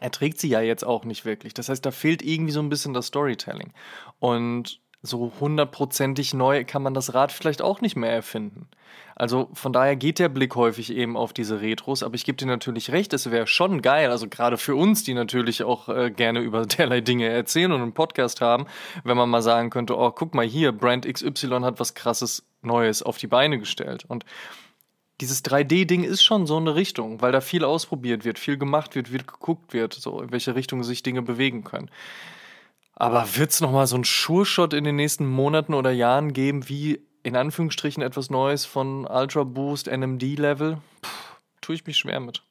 er trägt sie ja jetzt auch nicht wirklich. Das heißt, da fehlt irgendwie so ein bisschen das Storytelling. Und so hundertprozentig neu kann man das Rad vielleicht auch nicht mehr erfinden. Also von daher geht der Blick häufig eben auf diese Retros, aber ich gebe dir natürlich recht, es wäre schon geil, also gerade für uns, die natürlich auch äh, gerne über derlei Dinge erzählen und einen Podcast haben, wenn man mal sagen könnte, oh, guck mal hier, Brand XY hat was krasses Neues auf die Beine gestellt und dieses 3D-Ding ist schon so eine Richtung, weil da viel ausprobiert wird, viel gemacht wird, viel geguckt wird, so in welche Richtung sich Dinge bewegen können. Aber wird es nochmal so einen Sure-Shot in den nächsten Monaten oder Jahren geben, wie in Anführungsstrichen etwas Neues von Ultra Boost, NMD Level, Puh, tue ich mich schwer mit.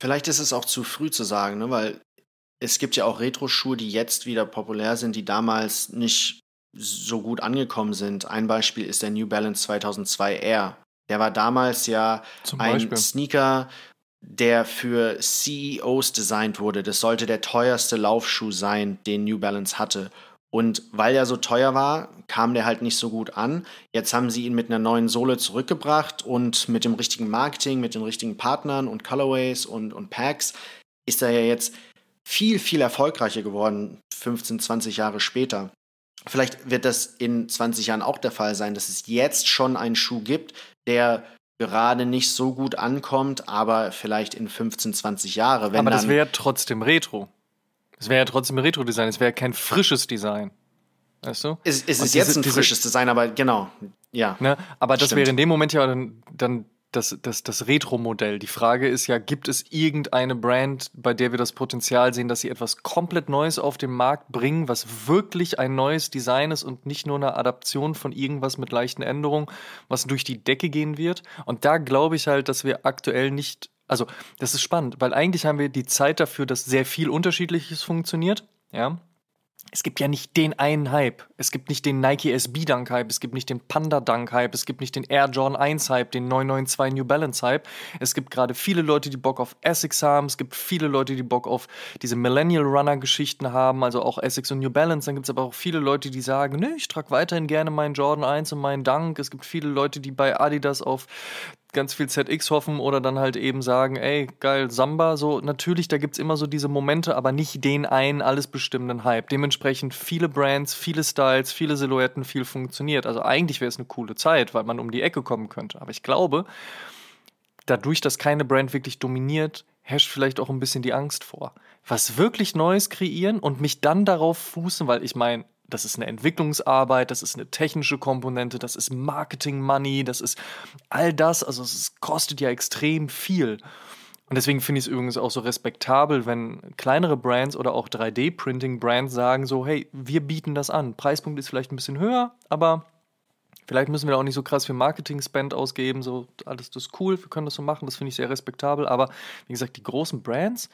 Vielleicht ist es auch zu früh zu sagen, ne? weil es gibt ja auch Retro-Schuhe, die jetzt wieder populär sind, die damals nicht so gut angekommen sind. Ein Beispiel ist der New Balance 2002 R. Der war damals ja Zum ein Beispiel. Sneaker, der für CEOs designt wurde. Das sollte der teuerste Laufschuh sein, den New Balance hatte. Und weil er so teuer war, kam der halt nicht so gut an. Jetzt haben sie ihn mit einer neuen Sohle zurückgebracht und mit dem richtigen Marketing, mit den richtigen Partnern und Colorways und, und Packs ist er ja jetzt viel, viel erfolgreicher geworden, 15, 20 Jahre später. Vielleicht wird das in 20 Jahren auch der Fall sein, dass es jetzt schon einen Schuh gibt, der gerade nicht so gut ankommt, aber vielleicht in 15, 20 Jahre. aber das wäre trotzdem Retro. Es wäre ja trotzdem ein Retro-Design, es wäre kein frisches Design. Weißt du? Es, es ist diese, jetzt ein frisches Design, aber genau, ja. Ne? Aber das stimmt. wäre in dem Moment ja dann, dann das, das, das Retro-Modell. Die Frage ist ja, gibt es irgendeine Brand, bei der wir das Potenzial sehen, dass sie etwas komplett Neues auf den Markt bringen, was wirklich ein neues Design ist und nicht nur eine Adaption von irgendwas mit leichten Änderungen, was durch die Decke gehen wird? Und da glaube ich halt, dass wir aktuell nicht also, das ist spannend, weil eigentlich haben wir die Zeit dafür, dass sehr viel Unterschiedliches funktioniert. Ja. Es gibt ja nicht den einen Hype. Es gibt nicht den Nike SB Dunk Hype, es gibt nicht den Panda Dunk Hype, es gibt nicht den Air Jordan 1 Hype, den 992 New Balance Hype. Es gibt gerade viele Leute, die Bock auf Essex haben. Es gibt viele Leute, die Bock auf diese Millennial Runner Geschichten haben, also auch Essex und New Balance. Dann gibt es aber auch viele Leute, die sagen, nö, ich trage weiterhin gerne meinen Jordan 1 und meinen Dunk. Es gibt viele Leute, die bei Adidas auf ganz viel ZX hoffen oder dann halt eben sagen, ey, geil, Samba, so natürlich, da gibt es immer so diese Momente, aber nicht den einen alles bestimmenden Hype. Dementsprechend viele Brands, viele Styles, viele Silhouetten, viel funktioniert. Also eigentlich wäre es eine coole Zeit, weil man um die Ecke kommen könnte. Aber ich glaube, dadurch, dass keine Brand wirklich dominiert, herrscht vielleicht auch ein bisschen die Angst vor. Was wirklich Neues kreieren und mich dann darauf fußen, weil ich meine, das ist eine Entwicklungsarbeit, das ist eine technische Komponente, das ist Marketing-Money, das ist all das. Also es kostet ja extrem viel. Und deswegen finde ich es übrigens auch so respektabel, wenn kleinere Brands oder auch 3D-Printing-Brands sagen so, hey, wir bieten das an. Preispunkt ist vielleicht ein bisschen höher, aber vielleicht müssen wir da auch nicht so krass für Marketing-Spend ausgeben. So, alles das ist cool, wir können das so machen, das finde ich sehr respektabel. Aber wie gesagt, die großen Brands,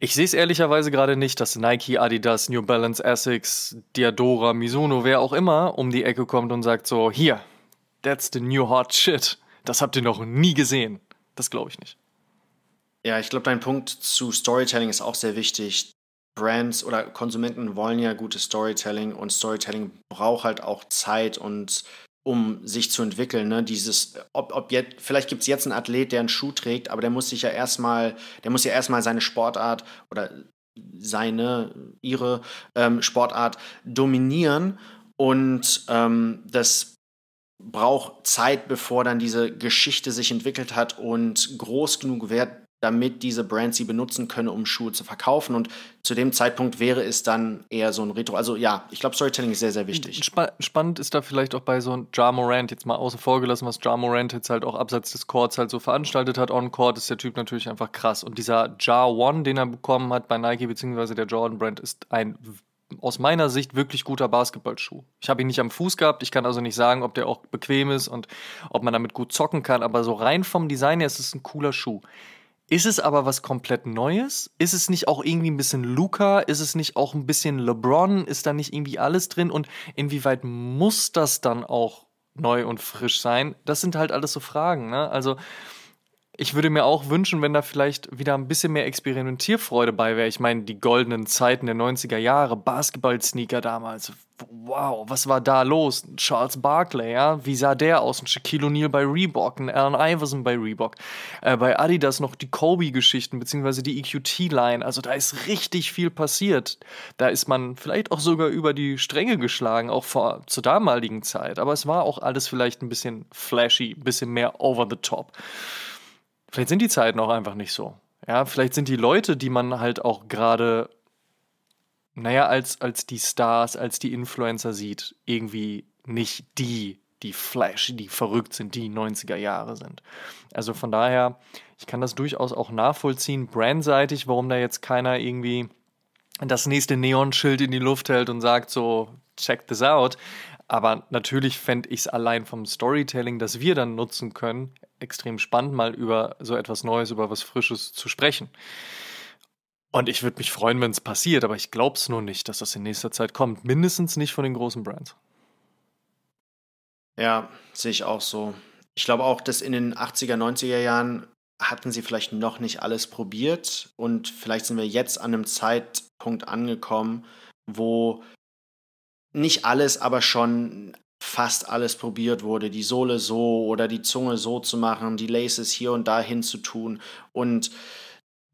ich sehe es ehrlicherweise gerade nicht, dass Nike, Adidas, New Balance, Essex, Diadora, Mizuno, wer auch immer um die Ecke kommt und sagt so, hier, that's the new hot shit. Das habt ihr noch nie gesehen. Das glaube ich nicht. Ja, ich glaube, dein Punkt zu Storytelling ist auch sehr wichtig. Brands oder Konsumenten wollen ja gutes Storytelling und Storytelling braucht halt auch Zeit und um sich zu entwickeln. Ne? Dieses, ob, ob jetzt, vielleicht gibt es jetzt einen Athlet, der einen Schuh trägt, aber der muss sich ja erstmal, der muss ja erstmal seine Sportart oder seine, ihre ähm, Sportart dominieren. Und ähm, das braucht Zeit, bevor dann diese Geschichte sich entwickelt hat und groß genug wird, damit diese Brands sie benutzen können, um Schuhe zu verkaufen. Und zu dem Zeitpunkt wäre es dann eher so ein Retro. Also ja, ich glaube, Storytelling ist sehr, sehr wichtig. Sp spannend ist da vielleicht auch bei so einem Jar Morant, jetzt mal außen vor gelassen, was Jar Morant jetzt halt auch abseits des Courts halt so veranstaltet hat. On Court ist der Typ natürlich einfach krass. Und dieser Jar One, den er bekommen hat bei Nike, beziehungsweise der Jordan Brand, ist ein aus meiner Sicht wirklich guter Basketballschuh. Ich habe ihn nicht am Fuß gehabt, ich kann also nicht sagen, ob der auch bequem ist und ob man damit gut zocken kann, aber so rein vom Design her ist es ein cooler Schuh. Ist es aber was komplett Neues? Ist es nicht auch irgendwie ein bisschen Luca? Ist es nicht auch ein bisschen LeBron? Ist da nicht irgendwie alles drin? Und inwieweit muss das dann auch neu und frisch sein? Das sind halt alles so Fragen. Ne? Also ich würde mir auch wünschen, wenn da vielleicht wieder ein bisschen mehr Experimentierfreude bei wäre. Ich meine, die goldenen Zeiten der 90er Jahre, Basketball-Sneaker damals. Wow, was war da los? Charles Barkley, ja? Wie sah der aus? Ein Shaquille O'Neal bei Reebok, ein Allen Iverson bei Reebok. Äh, bei Adidas noch die Kobe-Geschichten, beziehungsweise die EQT-Line. Also da ist richtig viel passiert. Da ist man vielleicht auch sogar über die Stränge geschlagen, auch vor, zur damaligen Zeit. Aber es war auch alles vielleicht ein bisschen flashy, ein bisschen mehr over the top vielleicht sind die Zeiten auch einfach nicht so. Ja, vielleicht sind die Leute, die man halt auch gerade, naja, als, als die Stars, als die Influencer sieht, irgendwie nicht die, die flashy, die verrückt sind, die 90er Jahre sind. Also von daher, ich kann das durchaus auch nachvollziehen, brandseitig, warum da jetzt keiner irgendwie das nächste Neon-Schild in die Luft hält und sagt so, check this out. Aber natürlich fände ich es allein vom Storytelling, das wir dann nutzen können, extrem spannend, mal über so etwas Neues, über was Frisches zu sprechen. Und ich würde mich freuen, wenn es passiert, aber ich glaube es nur nicht, dass das in nächster Zeit kommt. Mindestens nicht von den großen Brands. Ja, sehe ich auch so. Ich glaube auch, dass in den 80er, 90er Jahren hatten sie vielleicht noch nicht alles probiert und vielleicht sind wir jetzt an einem Zeitpunkt angekommen, wo nicht alles, aber schon fast alles probiert wurde, die Sohle so oder die Zunge so zu machen, die Laces hier und da hin zu tun und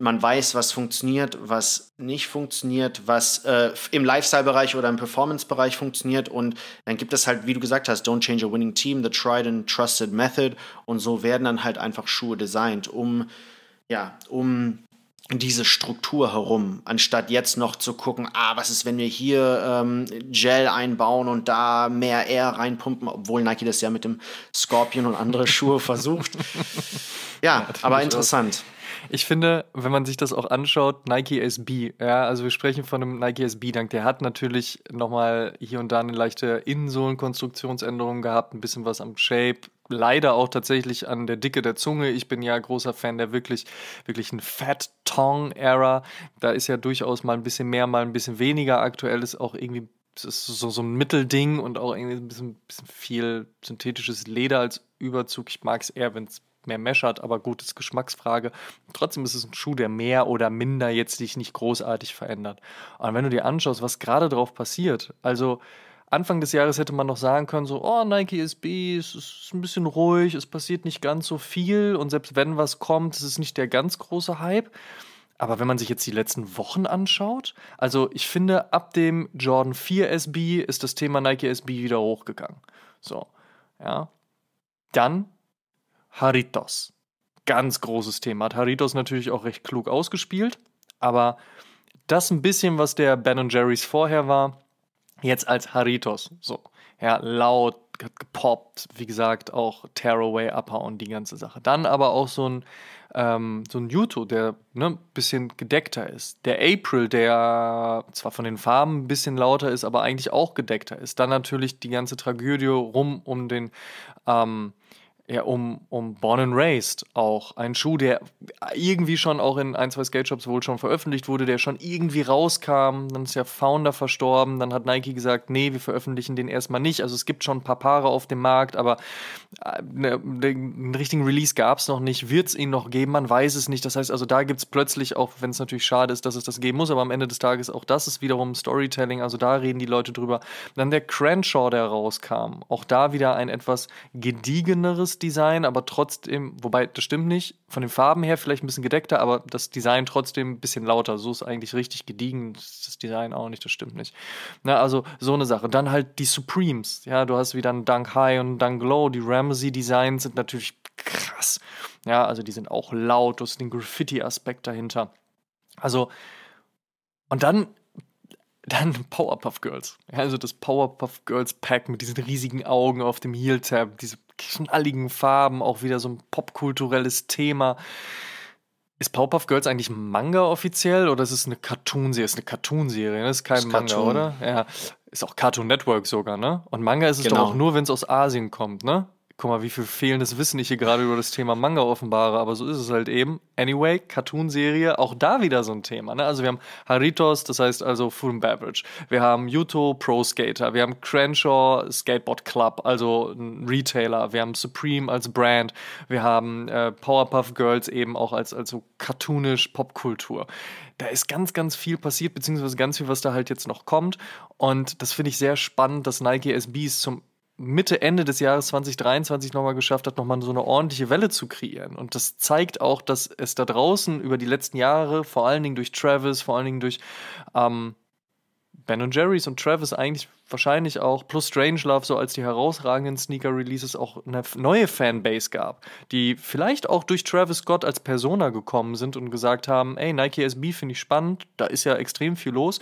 man weiß, was funktioniert, was nicht funktioniert, was äh, im Lifestyle-Bereich oder im Performance-Bereich funktioniert. Und dann gibt es halt, wie du gesagt hast, Don't Change a Winning Team, The Tried and Trusted Method. Und so werden dann halt einfach Schuhe designt, um, ja, um diese Struktur herum, anstatt jetzt noch zu gucken, ah, was ist, wenn wir hier ähm, Gel einbauen und da mehr Air reinpumpen, obwohl Nike das ja mit dem Scorpion und andere Schuhe versucht. Ja, ja aber interessant. Auch. Ich finde, wenn man sich das auch anschaut, Nike SB, ja, also wir sprechen von einem Nike SB Dank, der hat natürlich nochmal hier und da eine leichte Innensohlenkonstruktionsänderung gehabt, ein bisschen was am Shape, leider auch tatsächlich an der Dicke der Zunge. Ich bin ja großer Fan der wirklich, wirklichen Fat Tong Era. Da ist ja durchaus mal ein bisschen mehr, mal ein bisschen weniger. Aktuell ist auch irgendwie ist so, so ein Mittelding und auch irgendwie ein bisschen, bisschen viel synthetisches Leder als Überzug. Ich mag es eher, wenn es mehr meschert, aber gut, ist Geschmacksfrage. Trotzdem ist es ein Schuh, der mehr oder minder jetzt dich nicht großartig verändert. Und wenn du dir anschaust, was gerade drauf passiert, also Anfang des Jahres hätte man noch sagen können, so, oh, Nike SB, es ist ein bisschen ruhig, es passiert nicht ganz so viel und selbst wenn was kommt, es ist nicht der ganz große Hype. Aber wenn man sich jetzt die letzten Wochen anschaut, also ich finde, ab dem Jordan 4 SB ist das Thema Nike SB wieder hochgegangen. So, ja. Dann Haritos. Ganz großes Thema. Hat Haritos natürlich auch recht klug ausgespielt, aber das ein bisschen, was der Ben Jerry's vorher war, jetzt als Haritos. So, ja, laut, hat gepoppt, wie gesagt, auch Tearaway Upper und die ganze Sache. Dann aber auch so ein, ähm, so ein Yuto, der ne, ein bisschen gedeckter ist. Der April, der zwar von den Farben ein bisschen lauter ist, aber eigentlich auch gedeckter ist. Dann natürlich die ganze Tragödie rum um den ähm, ja, um, um Born and Raised auch. Ein Schuh, der irgendwie schon auch in ein, zwei Skate-Shops wohl schon veröffentlicht wurde, der schon irgendwie rauskam. Dann ist ja Founder verstorben. Dann hat Nike gesagt, nee, wir veröffentlichen den erstmal nicht. Also es gibt schon ein paar Paare auf dem Markt, aber äh, einen ne, richtigen Release gab es noch nicht. Wird es ihn noch geben? Man weiß es nicht. Das heißt, also da gibt es plötzlich, auch wenn es natürlich schade ist, dass es das geben muss, aber am Ende des Tages auch das ist wiederum Storytelling. Also da reden die Leute drüber. Dann der Crenshaw, der rauskam. Auch da wieder ein etwas gediegeneres Design, aber trotzdem, wobei das stimmt nicht, von den Farben her vielleicht ein bisschen gedeckter, aber das Design trotzdem ein bisschen lauter. So ist eigentlich richtig gediegen, das Design auch nicht, das stimmt nicht. Na, also so eine Sache. Dann halt die Supremes. Ja, du hast wieder ein Dunk High und einen Dunk Low. Die Ramsey-Designs sind natürlich krass. Ja, also die sind auch laut, du hast den Graffiti-Aspekt dahinter. Also, und dann dann Powerpuff Girls. Also das Powerpuff Girls Pack mit diesen riesigen Augen auf dem Heel Tab, diese knalligen Farben, auch wieder so ein popkulturelles Thema. Ist Powerpuff Girls eigentlich Manga offiziell oder ist es eine Cartoon-Serie? Ist eine Cartoon-Serie, ne? ist kein ist Manga, Cartoon. oder? Ja. Ist auch Cartoon Network sogar, ne? Und Manga ist es genau. doch auch nur, wenn es aus Asien kommt, ne? guck mal, wie viel fehlendes Wissen ich hier gerade über das Thema Manga offenbare, aber so ist es halt eben. Anyway, Cartoonserie, auch da wieder so ein Thema. Ne? Also wir haben Haritos, das heißt also Food and Beverage. Wir haben Yuto Pro Skater. Wir haben Crenshaw Skateboard Club, also ein Retailer. Wir haben Supreme als Brand. Wir haben äh, Powerpuff Girls eben auch als, als so cartoonisch Popkultur. Da ist ganz, ganz viel passiert, beziehungsweise ganz viel, was da halt jetzt noch kommt. Und das finde ich sehr spannend, dass Nike SBs zum Mitte, Ende des Jahres 2023 nochmal geschafft hat, nochmal so eine ordentliche Welle zu kreieren. Und das zeigt auch, dass es da draußen über die letzten Jahre, vor allen Dingen durch Travis, vor allen Dingen durch ähm, Ben und Jerry's und Travis eigentlich wahrscheinlich auch, plus Strangelove so als die herausragenden Sneaker-Releases auch eine neue Fanbase gab, die vielleicht auch durch Travis Scott als Persona gekommen sind und gesagt haben, ey, Nike SB finde ich spannend, da ist ja extrem viel los.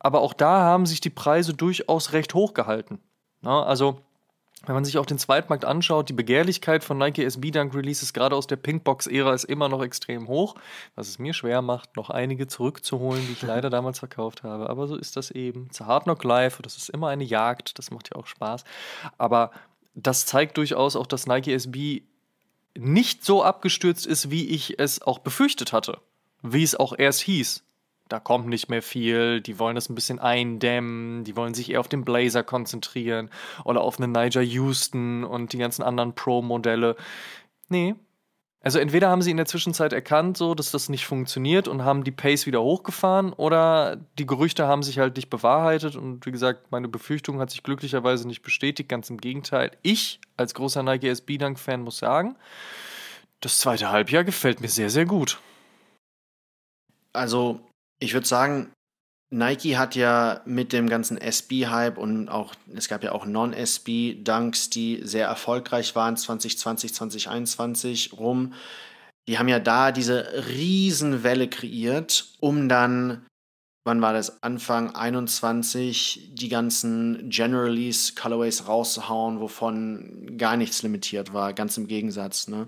Aber auch da haben sich die Preise durchaus recht hoch gehalten. Na, ne? also, wenn man sich auch den Zweitmarkt anschaut, die Begehrlichkeit von Nike SB Dunk Releases gerade aus der Pinkbox-Ära ist immer noch extrem hoch, was es mir schwer macht, noch einige zurückzuholen, die ich leider damals verkauft habe. Aber so ist das eben. Zu Hard Knock Live, das ist immer eine Jagd, das macht ja auch Spaß. Aber das zeigt durchaus auch, dass Nike SB nicht so abgestürzt ist, wie ich es auch befürchtet hatte, wie es auch erst hieß da kommt nicht mehr viel, die wollen das ein bisschen eindämmen, die wollen sich eher auf den Blazer konzentrieren oder auf einen Niger Houston und die ganzen anderen Pro-Modelle. Nee. Also entweder haben sie in der Zwischenzeit erkannt, so dass das nicht funktioniert und haben die Pace wieder hochgefahren, oder die Gerüchte haben sich halt nicht bewahrheitet und wie gesagt, meine Befürchtung hat sich glücklicherweise nicht bestätigt, ganz im Gegenteil. Ich als großer Nike SB Dunk Fan muss sagen, das zweite Halbjahr gefällt mir sehr sehr gut. Also ich würde sagen, Nike hat ja mit dem ganzen SB-Hype und auch, es gab ja auch Non-SB-Dunks, die sehr erfolgreich waren 2020, 2021 rum. Die haben ja da diese Riesenwelle kreiert, um dann wann war das, Anfang 21, die ganzen Generalies, Colorways rauszuhauen, wovon gar nichts limitiert war, ganz im Gegensatz. Ne?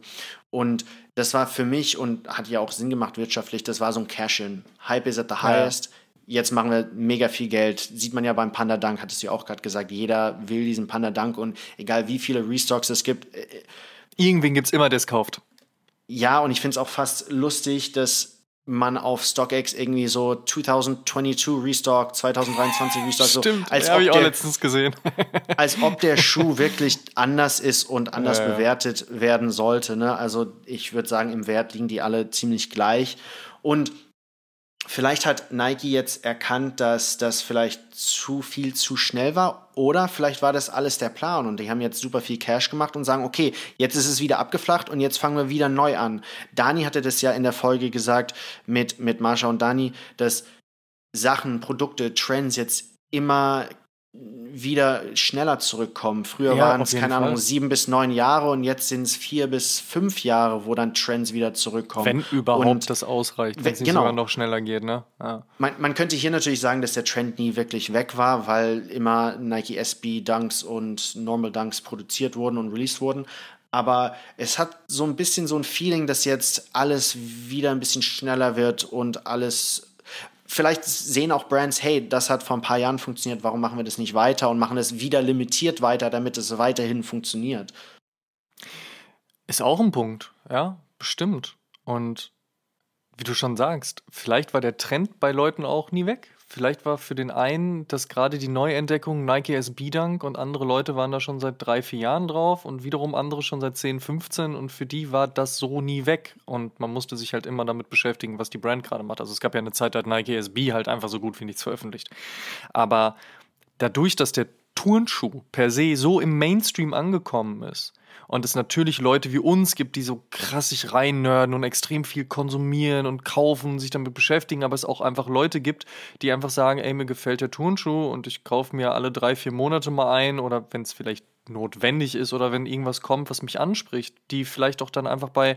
Und das war für mich und hat ja auch Sinn gemacht wirtschaftlich, das war so ein Cash-In. Hype is at the highest. Ja. Jetzt machen wir mega viel Geld. Sieht man ja beim Panda Dank, hattest du ja auch gerade gesagt. Jeder will diesen Panda Dank und egal wie viele Restocks es gibt. Äh, äh, Irgendwen gibt es immer, der es kauft. Ja, und ich finde es auch fast lustig, dass man auf StockX irgendwie so 2022 Restock, 2023 Restock, so also Stimmt, als habe ich auch der, letztens gesehen. als ob der Schuh wirklich anders ist und anders ja, bewertet ja. werden sollte. Ne? Also ich würde sagen, im Wert liegen die alle ziemlich gleich. Und vielleicht hat Nike jetzt erkannt, dass das vielleicht zu viel zu schnell war oder vielleicht war das alles der Plan und die haben jetzt super viel Cash gemacht und sagen, okay, jetzt ist es wieder abgeflacht und jetzt fangen wir wieder neu an. Dani hatte das ja in der Folge gesagt mit, mit Marsha und Dani, dass Sachen, Produkte, Trends jetzt immer wieder schneller zurückkommen. Früher ja, waren es, keine Fall. Ahnung, sieben bis neun Jahre und jetzt sind es vier bis fünf Jahre, wo dann Trends wieder zurückkommen. Wenn überhaupt und das ausreicht, wenn es genau. sogar noch schneller geht. Ne? Ja. Man, man, könnte hier natürlich sagen, dass der Trend nie wirklich weg war, weil immer Nike SB Dunks und Normal Dunks produziert wurden und released wurden. Aber es hat so ein bisschen so ein Feeling, dass jetzt alles wieder ein bisschen schneller wird und alles vielleicht sehen auch Brands, hey, das hat vor ein paar Jahren funktioniert, warum machen wir das nicht weiter und machen das wieder limitiert weiter, damit es weiterhin funktioniert. Ist auch ein Punkt, ja, bestimmt. Und wie du schon sagst, vielleicht war der Trend bei Leuten auch nie weg. Vielleicht war für den einen, dass gerade die Neuentdeckung Nike SB Dunk und andere Leute waren da schon seit drei, vier Jahren drauf und wiederum andere schon seit 10, 15 und für die war das so nie weg und man musste sich halt immer damit beschäftigen, was die Brand gerade macht. Also es gab ja eine Zeit, da hat Nike SB halt einfach so gut wie nichts veröffentlicht. Aber dadurch, dass der Turnschuh per se so im Mainstream angekommen ist, und es natürlich Leute wie uns gibt, die so krass sich reinnörden und extrem viel konsumieren und kaufen und sich damit beschäftigen, aber es auch einfach Leute gibt, die einfach sagen, ey, mir gefällt der Turnschuh und ich kaufe mir alle drei, vier Monate mal ein oder wenn es vielleicht notwendig ist oder wenn irgendwas kommt, was mich anspricht, die vielleicht auch dann einfach bei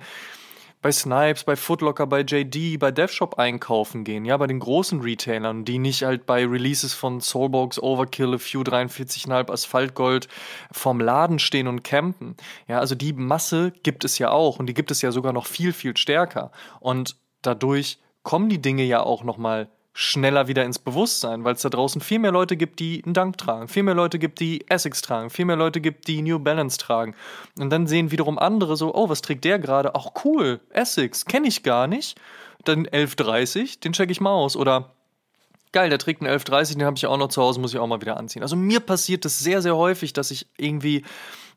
bei Snipes, bei Footlocker, bei JD, bei DevShop einkaufen gehen, ja, bei den großen Retailern, die nicht halt bei Releases von Soulbox, Overkill, A Few 43,5, Asphaltgold vorm Laden stehen und campen. Ja, also die Masse gibt es ja auch und die gibt es ja sogar noch viel, viel stärker. Und dadurch kommen die Dinge ja auch nochmal schneller wieder ins Bewusstsein, weil es da draußen viel mehr Leute gibt, die einen Dank tragen, viel mehr Leute gibt, die Essex tragen, viel mehr Leute gibt, die New Balance tragen. Und dann sehen wiederum andere so, oh, was trägt der gerade? Ach cool, Essex, kenne ich gar nicht. Dann 11.30, den checke ich mal aus. Oder geil, der trägt einen 1130, den habe ich auch noch zu Hause, muss ich auch mal wieder anziehen. Also mir passiert das sehr, sehr häufig, dass ich irgendwie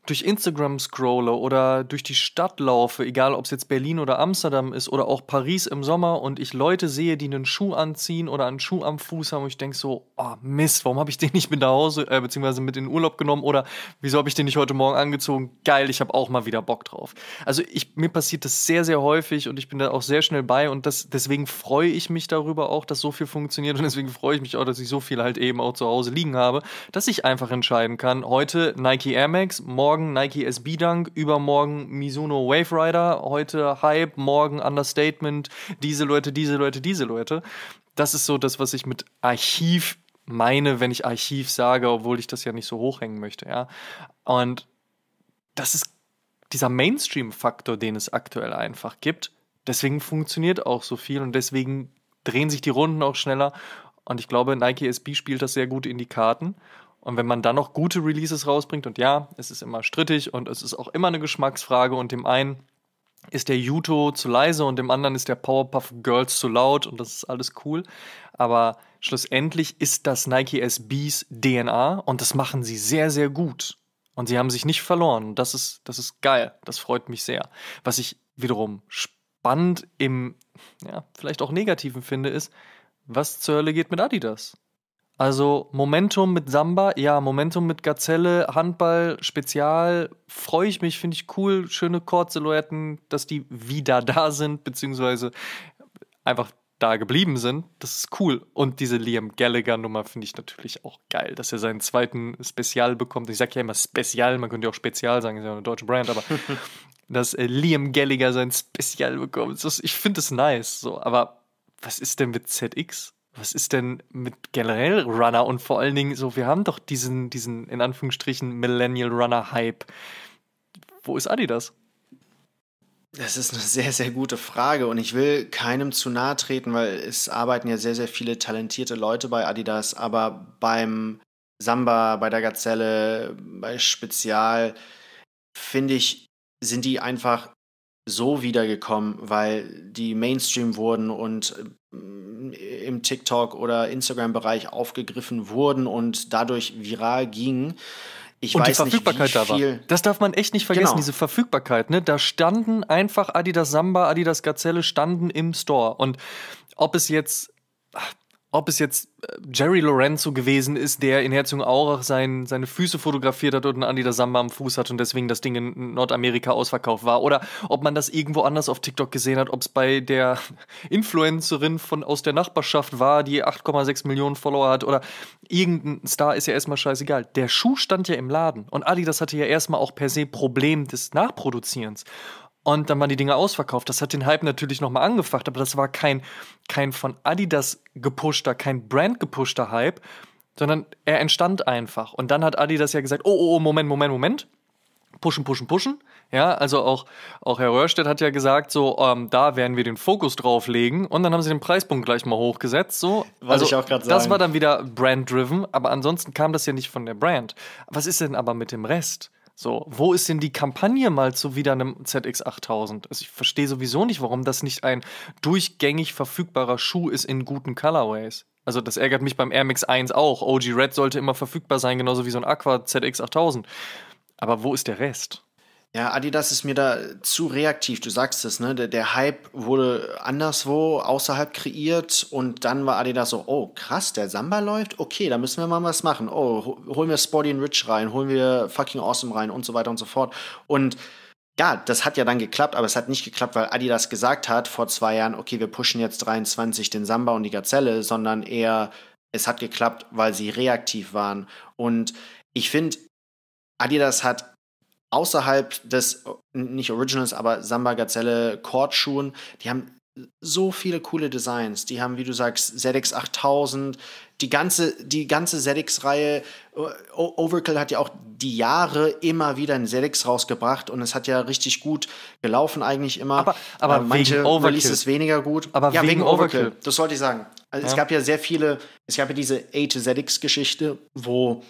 durch Instagram scrolle oder durch die Stadt laufe, egal ob es jetzt Berlin oder Amsterdam ist oder auch Paris im Sommer und ich Leute sehe, die einen Schuh anziehen oder einen Schuh am Fuß haben und ich denke so, oh Mist, warum habe ich den nicht mit nach Hause, äh, beziehungsweise mit in den Urlaub genommen oder wieso habe ich den nicht heute Morgen angezogen? Geil, ich habe auch mal wieder Bock drauf. Also ich, mir passiert das sehr, sehr häufig und ich bin da auch sehr schnell bei und das, deswegen freue ich mich darüber auch, dass so viel funktioniert und deswegen freue ich mich auch, dass ich so viel halt eben auch zu Hause liegen habe, dass ich einfach entscheiden kann, heute Nike Air Max, morgen morgen Nike SB Dunk, übermorgen Mizuno Wave Rider, heute Hype, morgen Understatement, diese Leute, diese Leute, diese Leute. Das ist so das, was ich mit Archiv meine, wenn ich Archiv sage, obwohl ich das ja nicht so hochhängen möchte, ja. Und das ist dieser Mainstream-Faktor, den es aktuell einfach gibt. Deswegen funktioniert auch so viel und deswegen drehen sich die Runden auch schneller. Und ich glaube, Nike SB spielt das sehr gut in die Karten. Und wenn man dann noch gute Releases rausbringt, und ja, es ist immer strittig und es ist auch immer eine Geschmacksfrage, und dem einen ist der Juto zu leise und dem anderen ist der Powerpuff Girls zu laut und das ist alles cool. Aber schlussendlich ist das Nike SBs DNA und das machen sie sehr, sehr gut. Und sie haben sich nicht verloren. Das ist, das ist geil. Das freut mich sehr. Was ich wiederum spannend im, ja, vielleicht auch negativen finde, ist, was zur Hölle geht mit Adidas? Also Momentum mit Samba, ja, Momentum mit Gazelle, Handball, Spezial, freue ich mich, finde ich cool, schöne Chord-Silhouetten, dass die wieder da sind, beziehungsweise einfach da geblieben sind. Das ist cool. Und diese Liam Gallagher-Nummer finde ich natürlich auch geil, dass er seinen zweiten Spezial bekommt. Ich sage ja immer Spezial, man könnte ja auch Spezial sagen, ist ja eine deutsche Brand, aber dass äh, Liam Gallagher sein Spezial bekommt, das, ich finde es nice, so, aber was ist denn mit ZX? was ist denn mit generell Runner und vor allen Dingen so, wir haben doch diesen, diesen in Anführungsstrichen Millennial Runner Hype. Wo ist Adidas? Das ist eine sehr, sehr gute Frage und ich will keinem zu nahe treten, weil es arbeiten ja sehr, sehr viele talentierte Leute bei Adidas, aber beim Samba, bei der Gazelle, bei Spezial, finde ich, sind die einfach so wiedergekommen, weil die Mainstream wurden und im TikTok oder Instagram-Bereich aufgegriffen wurden und dadurch viral gingen. Ich und die Verfügbarkeit nicht, da war. Das darf man echt nicht vergessen, genau. diese Verfügbarkeit. Ne? Da standen einfach Adidas Samba, Adidas Gazelle standen im Store. Und ob es jetzt ob es jetzt äh, Jerry Lorenzo gewesen ist, der in Herzogenaurach sein, seine Füße fotografiert hat und einen Andi da Samba am Fuß hat und deswegen das Ding in Nordamerika ausverkauft war. Oder ob man das irgendwo anders auf TikTok gesehen hat, ob es bei der Influencerin von, aus der Nachbarschaft war, die 8,6 Millionen Follower hat oder irgendein Star ist ja erstmal scheißegal. Der Schuh stand ja im Laden und Adidas hatte ja erstmal auch per se Problem des Nachproduzierens. Und dann waren die Dinge ausverkauft. Das hat den Hype natürlich nochmal angefacht, aber das war kein, kein von Adidas gepushter, kein Brand gepushter Hype, sondern er entstand einfach. Und dann hat Adidas ja gesagt, oh, oh, oh, Moment, Moment, Moment. Pushen, pushen, pushen. Ja, also auch, auch Herr Röhrstedt hat ja gesagt, so, ähm, da werden wir den Fokus drauf legen. Und dann haben sie den Preispunkt gleich mal hochgesetzt. So. Was also, ich auch gerade Das war dann wieder brand-driven, aber ansonsten kam das ja nicht von der Brand. Was ist denn aber mit dem Rest? So, wo ist denn die Kampagne mal zu wieder einem ZX8000? Also ich verstehe sowieso nicht, warum das nicht ein durchgängig verfügbarer Schuh ist in guten Colorways. Also das ärgert mich beim Air Max 1 auch. OG Red sollte immer verfügbar sein, genauso wie so ein Aqua ZX8000. Aber wo ist der Rest? Ja, Adidas ist mir da äh, zu reaktiv. Du sagst es, ne? Der, der, Hype wurde anderswo außerhalb kreiert und dann war Adidas so, oh krass, der Samba läuft? Okay, da müssen wir mal was machen. Oh, holen wir Sporty and Rich rein, holen wir fucking Awesome rein und so weiter und so fort. Und ja, das hat ja dann geklappt, aber es hat nicht geklappt, weil Adidas gesagt hat vor zwei Jahren, okay, wir pushen jetzt 23 den Samba und die Gazelle, sondern eher, es hat geklappt, weil sie reaktiv waren. Und ich finde, Adidas hat außerhalb des, nicht Originals, aber Samba Gazelle Kordschuhen, die haben so viele coole Designs. Die haben, wie du sagst, ZX 8000, die ganze, die ganze ZX-Reihe. Äh, Overkill hat ja auch die Jahre immer wieder ein ZX rausgebracht und es hat ja richtig gut gelaufen eigentlich immer. Aber, aber äh, manche wegen es weniger gut. Aber ja, wegen, wegen Overkill. Overkill. Das wollte ich sagen. Also ja. Es gab ja sehr viele, es gab ja diese a ZX-Geschichte, wo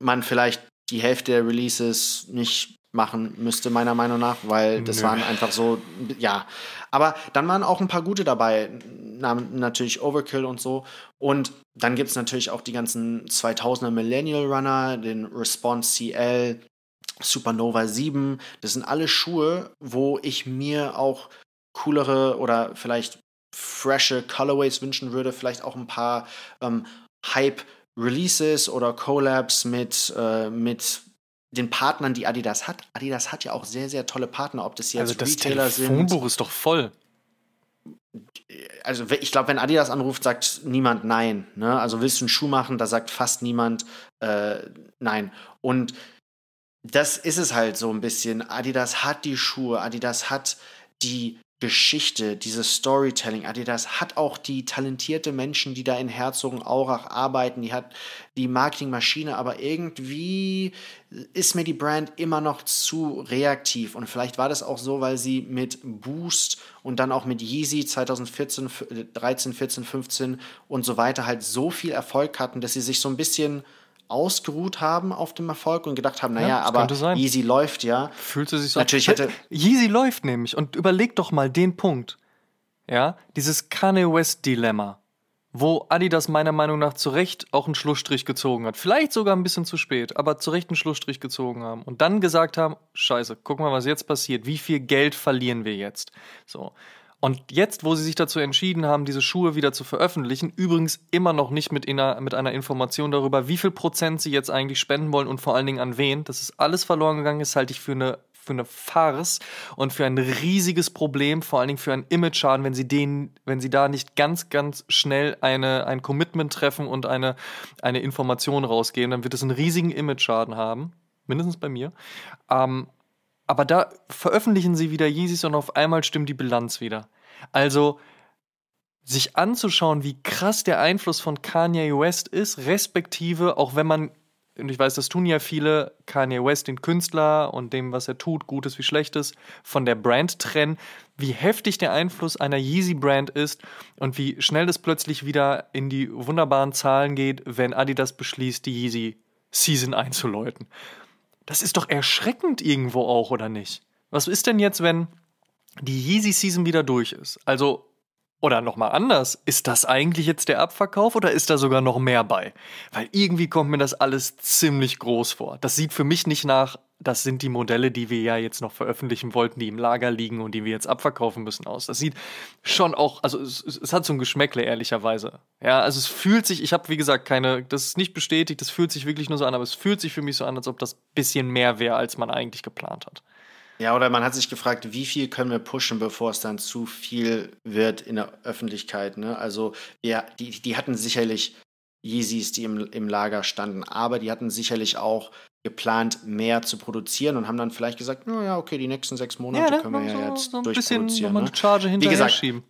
man vielleicht die Hälfte der Releases nicht machen müsste, meiner Meinung nach, weil das Nö. waren einfach so, ja. Aber dann waren auch ein paar gute dabei, natürlich Overkill und so. Und dann gibt es natürlich auch die ganzen 2000er Millennial Runner, den Response CL, Supernova 7. Das sind alle Schuhe, wo ich mir auch coolere oder vielleicht fresche Colorways wünschen würde, vielleicht auch ein paar ähm, Hype- Releases oder Collabs mit, äh, mit den Partnern, die Adidas hat. Adidas hat ja auch sehr, sehr tolle Partner, ob das jetzt also das Retailer sind. Das Telefonbuch ist doch voll. Also ich glaube, wenn Adidas anruft, sagt niemand nein. Ne? Also willst du einen Schuh machen, da sagt fast niemand äh, nein. Und das ist es halt so ein bisschen. Adidas hat die Schuhe, Adidas hat die Geschichte, dieses Storytelling. Adidas hat auch die talentierte Menschen, die da in Herzogenaurach arbeiten, die hat die Marketingmaschine, aber irgendwie ist mir die Brand immer noch zu reaktiv und vielleicht war das auch so, weil sie mit Boost und dann auch mit Yeezy 2014, 13, 14, 15 und so weiter halt so viel Erfolg hatten, dass sie sich so ein bisschen ausgeruht haben auf dem Erfolg und gedacht haben, naja, ja, aber Yeezy läuft ja. Fühlt sie sich so. Natürlich hätte. Yeezy läuft nämlich. Und überleg doch mal den Punkt. Ja, dieses Kanye West-Dilemma, wo Adidas meiner Meinung nach zu Recht auch einen Schlussstrich gezogen hat. Vielleicht sogar ein bisschen zu spät, aber zu Recht einen Schlussstrich gezogen haben. Und dann gesagt haben: Scheiße, guck mal, was jetzt passiert. Wie viel Geld verlieren wir jetzt? So. Und jetzt, wo sie sich dazu entschieden haben, diese Schuhe wieder zu veröffentlichen, übrigens immer noch nicht mit, einer, mit einer Information darüber, wie viel Prozent sie jetzt eigentlich spenden wollen und vor allen Dingen an wen, das ist alles verloren gegangen ist, halte ich für eine für eine Farce und für ein riesiges Problem, vor allen Dingen für einen Image-Schaden, wenn sie den, wenn sie da nicht ganz, ganz schnell eine, ein Commitment treffen und eine, eine Information rausgeben, dann wird es einen riesigen Image-Schaden haben. Mindestens bei mir. Ähm, aber da veröffentlichen sie wieder Jesus und auf einmal stimmt die Bilanz wieder. Also sich anzuschauen, wie krass der Einfluss von Kanye West ist, respektive, auch wenn man, und ich weiß, das tun ja viele, Kanye West, den Künstler und dem, was er tut, Gutes wie Schlechtes, von der Brand trennen, wie heftig der Einfluss einer Yeezy-Brand ist und wie schnell es plötzlich wieder in die wunderbaren Zahlen geht, wenn Adidas beschließt, die Yeezy-Season einzuläuten. Das ist doch erschreckend irgendwo auch, oder nicht? Was ist denn jetzt, wenn die Yeezy-Season wieder durch ist. Also, oder nochmal anders, ist das eigentlich jetzt der Abverkauf oder ist da sogar noch mehr bei? Weil irgendwie kommt mir das alles ziemlich groß vor. Das sieht für mich nicht nach, das sind die Modelle, die wir ja jetzt noch veröffentlichen wollten, die im Lager liegen und die wir jetzt abverkaufen müssen aus. Das sieht schon auch, also es, es hat so ein Geschmäckle, ehrlicherweise. Ja, also es fühlt sich, ich habe wie gesagt keine, das ist nicht bestätigt, das fühlt sich wirklich nur so an, aber es fühlt sich für mich so an, als ob das bisschen mehr wäre, als man eigentlich geplant hat. Ja, oder man hat sich gefragt, wie viel können wir pushen, bevor es dann zu viel wird in der Öffentlichkeit. Ne? Also, ja, die, die hatten sicherlich Yeezys, die im, im Lager standen, aber die hatten sicherlich auch geplant, mehr zu produzieren und haben dann vielleicht gesagt, naja, okay, die nächsten sechs Monate ja, ne, können wir ja jetzt so ein durchproduzieren. Bisschen ne? Charge Wie gesagt, schieben.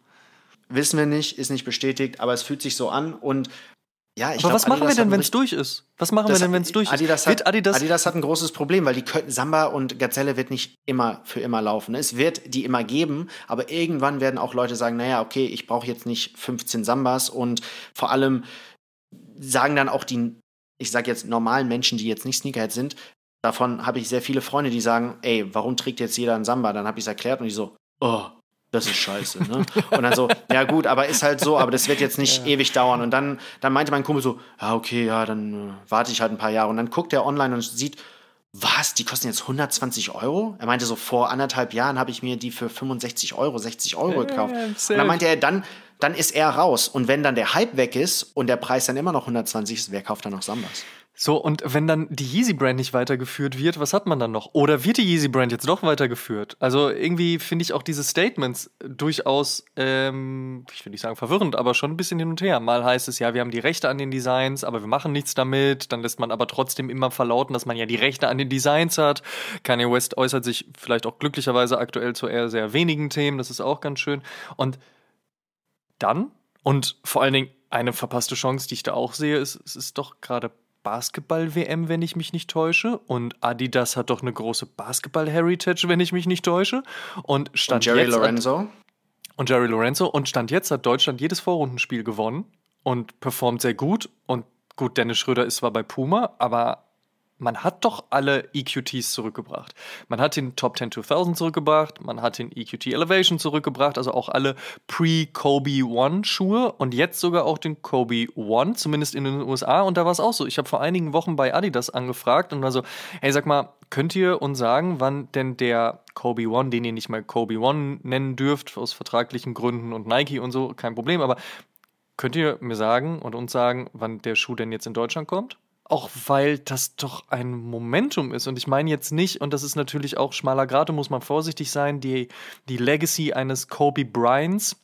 wissen wir nicht, ist nicht bestätigt, aber es fühlt sich so an und ja, ich Aber glaub, was machen Adidas wir denn, wenn es durch ist? Was machen wir denn, wenn es durch Adidas ist? Hat, Adidas, Adidas hat ein großes Problem, weil die können, Samba und Gazelle wird nicht immer für immer laufen. Es wird die immer geben, aber irgendwann werden auch Leute sagen, naja, okay, ich brauche jetzt nicht 15 Sambas und vor allem sagen dann auch die, ich sage jetzt normalen Menschen, die jetzt nicht Sneakerhead sind, davon habe ich sehr viele Freunde, die sagen, ey, warum trägt jetzt jeder einen Samba? Dann habe ich es erklärt und die so, oh, das ist scheiße. Ne? Und dann so, ja gut, aber ist halt so, aber das wird jetzt nicht ja. ewig dauern. Und dann, dann meinte mein Kumpel so, ja okay, ja, dann äh, warte ich halt ein paar Jahre. Und dann guckt er online und sieht, was, die kosten jetzt 120 Euro? Er meinte so, vor anderthalb Jahren habe ich mir die für 65 Euro, 60 Euro gekauft. Safe. und dann meinte er, dann, dann ist er raus. Und wenn dann der Hype weg ist und der Preis dann immer noch 120 ist, wer kauft dann noch Sambas? So, und wenn dann die Yeezy-Brand nicht weitergeführt wird, was hat man dann noch? Oder wird die Yeezy-Brand jetzt doch weitergeführt? Also irgendwie finde ich auch diese Statements durchaus, ähm, ich will nicht sagen verwirrend, aber schon ein bisschen hin und her. Mal heißt es, ja, wir haben die Rechte an den Designs, aber wir machen nichts damit. Dann lässt man aber trotzdem immer verlauten, dass man ja die Rechte an den Designs hat. Kanye West äußert sich vielleicht auch glücklicherweise aktuell zu eher sehr wenigen Themen, das ist auch ganz schön. Und dann, und vor allen Dingen eine verpasste Chance, die ich da auch sehe, ist, es ist doch gerade Basketball-WM, wenn ich mich nicht täusche. Und Adidas hat doch eine große Basketball-Heritage, wenn ich mich nicht täusche. Und stand und Jerry jetzt Lorenzo. und Jerry Lorenzo. Und stand jetzt hat Deutschland jedes Vorrundenspiel gewonnen und performt sehr gut. Und gut, Dennis Schröder ist zwar bei Puma, aber man hat doch alle EQTs zurückgebracht. Man hat den Top 10 2000 zurückgebracht, man hat den EQT Elevation zurückgebracht, also auch alle Pre-Kobe One Schuhe und jetzt sogar auch den Kobe One, zumindest in den USA. Und da war es auch so. Ich habe vor einigen Wochen bei Adidas angefragt und war so, hey, sag mal, könnt ihr uns sagen, wann denn der Kobe One, den ihr nicht mal Kobe One nennen dürft, aus vertraglichen Gründen und Nike und so, kein Problem, aber könnt ihr mir sagen und uns sagen, wann der Schuh denn jetzt in Deutschland kommt? auch weil das doch ein Momentum ist. Und ich meine jetzt nicht, und das ist natürlich auch schmaler Grad, muss man vorsichtig sein, die, die Legacy eines Kobe Bryans,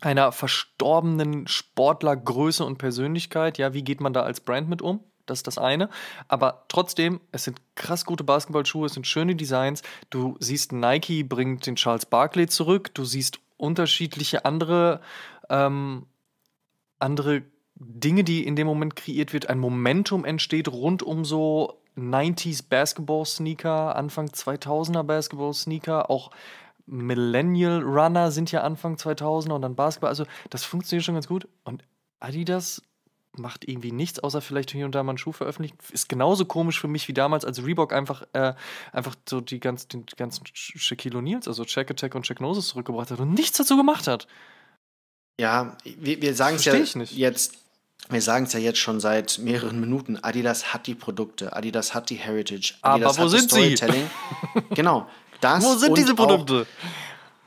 einer verstorbenen Sportlergröße und Persönlichkeit. Ja, wie geht man da als Brand mit um? Das ist das eine. Aber trotzdem, es sind krass gute Basketballschuhe, es sind schöne Designs. Du siehst, Nike bringt den Charles Barkley zurück. Du siehst unterschiedliche andere, ähm, andere Dinge, die in dem Moment kreiert wird, ein Momentum entsteht rund um so 90s Basketball-Sneaker, Anfang 2000er Basketball-Sneaker, auch Millennial Runner sind ja Anfang 2000er und dann Basketball. Also das funktioniert schon ganz gut. Und Adidas macht irgendwie nichts, außer vielleicht hier und da mal einen Schuh veröffentlicht. Ist genauso komisch für mich wie damals, als Reebok einfach, äh, einfach so die, ganz, die ganzen Shaquille O'Neals, also Check Attack und Check Noses zurückgebracht hat und nichts dazu gemacht hat. Ja, wir, wir sagen es ja jetzt wir sagen es ja jetzt schon seit mehreren Minuten, Adidas hat die Produkte, Adidas hat die Heritage, Adidas Aber wo hat sind Storytelling. Sie? genau. Das wo sind diese Produkte? Auch,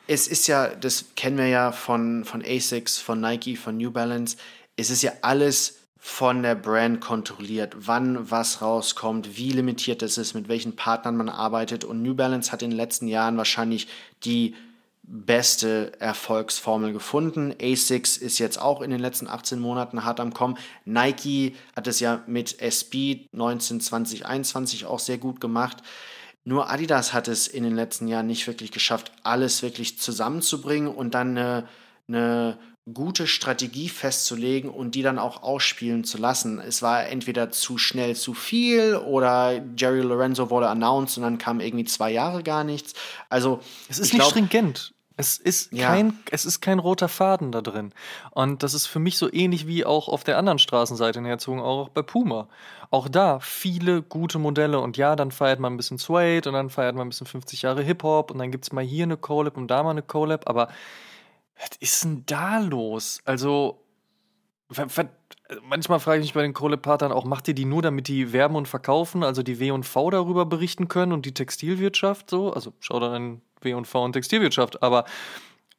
es ist ja, das kennen wir ja von, von ASICS, von Nike, von New Balance. Es ist ja alles von der Brand kontrolliert, wann was rauskommt, wie limitiert es ist, mit welchen Partnern man arbeitet. Und New Balance hat in den letzten Jahren wahrscheinlich die beste Erfolgsformel gefunden. ASICS ist jetzt auch in den letzten 18 Monaten hart am Kommen. Nike hat es ja mit SB 19, 20, 21 auch sehr gut gemacht. Nur Adidas hat es in den letzten Jahren nicht wirklich geschafft, alles wirklich zusammenzubringen und dann eine, eine gute Strategie festzulegen und die dann auch ausspielen zu lassen. Es war entweder zu schnell zu viel oder Jerry Lorenzo wurde announced und dann kam irgendwie zwei Jahre gar nichts. Also es ist nicht glaub, stringent. Es ist, ja. kein, es ist kein roter Faden da drin. Und das ist für mich so ähnlich wie auch auf der anderen Straßenseite in Herzogen, auch bei Puma. Auch da viele gute Modelle. Und ja, dann feiert man ein bisschen Suede und dann feiert man ein bisschen 50 Jahre Hip-Hop und dann gibt es mal hier eine Collab und da mal eine Collab. Aber was ist denn da los? Also, Manchmal frage ich mich bei den Kohlepatern auch, macht ihr die nur, damit die werben und verkaufen, also die W&V darüber berichten können und die Textilwirtschaft so? Also schau dann an W&V und Textilwirtschaft, aber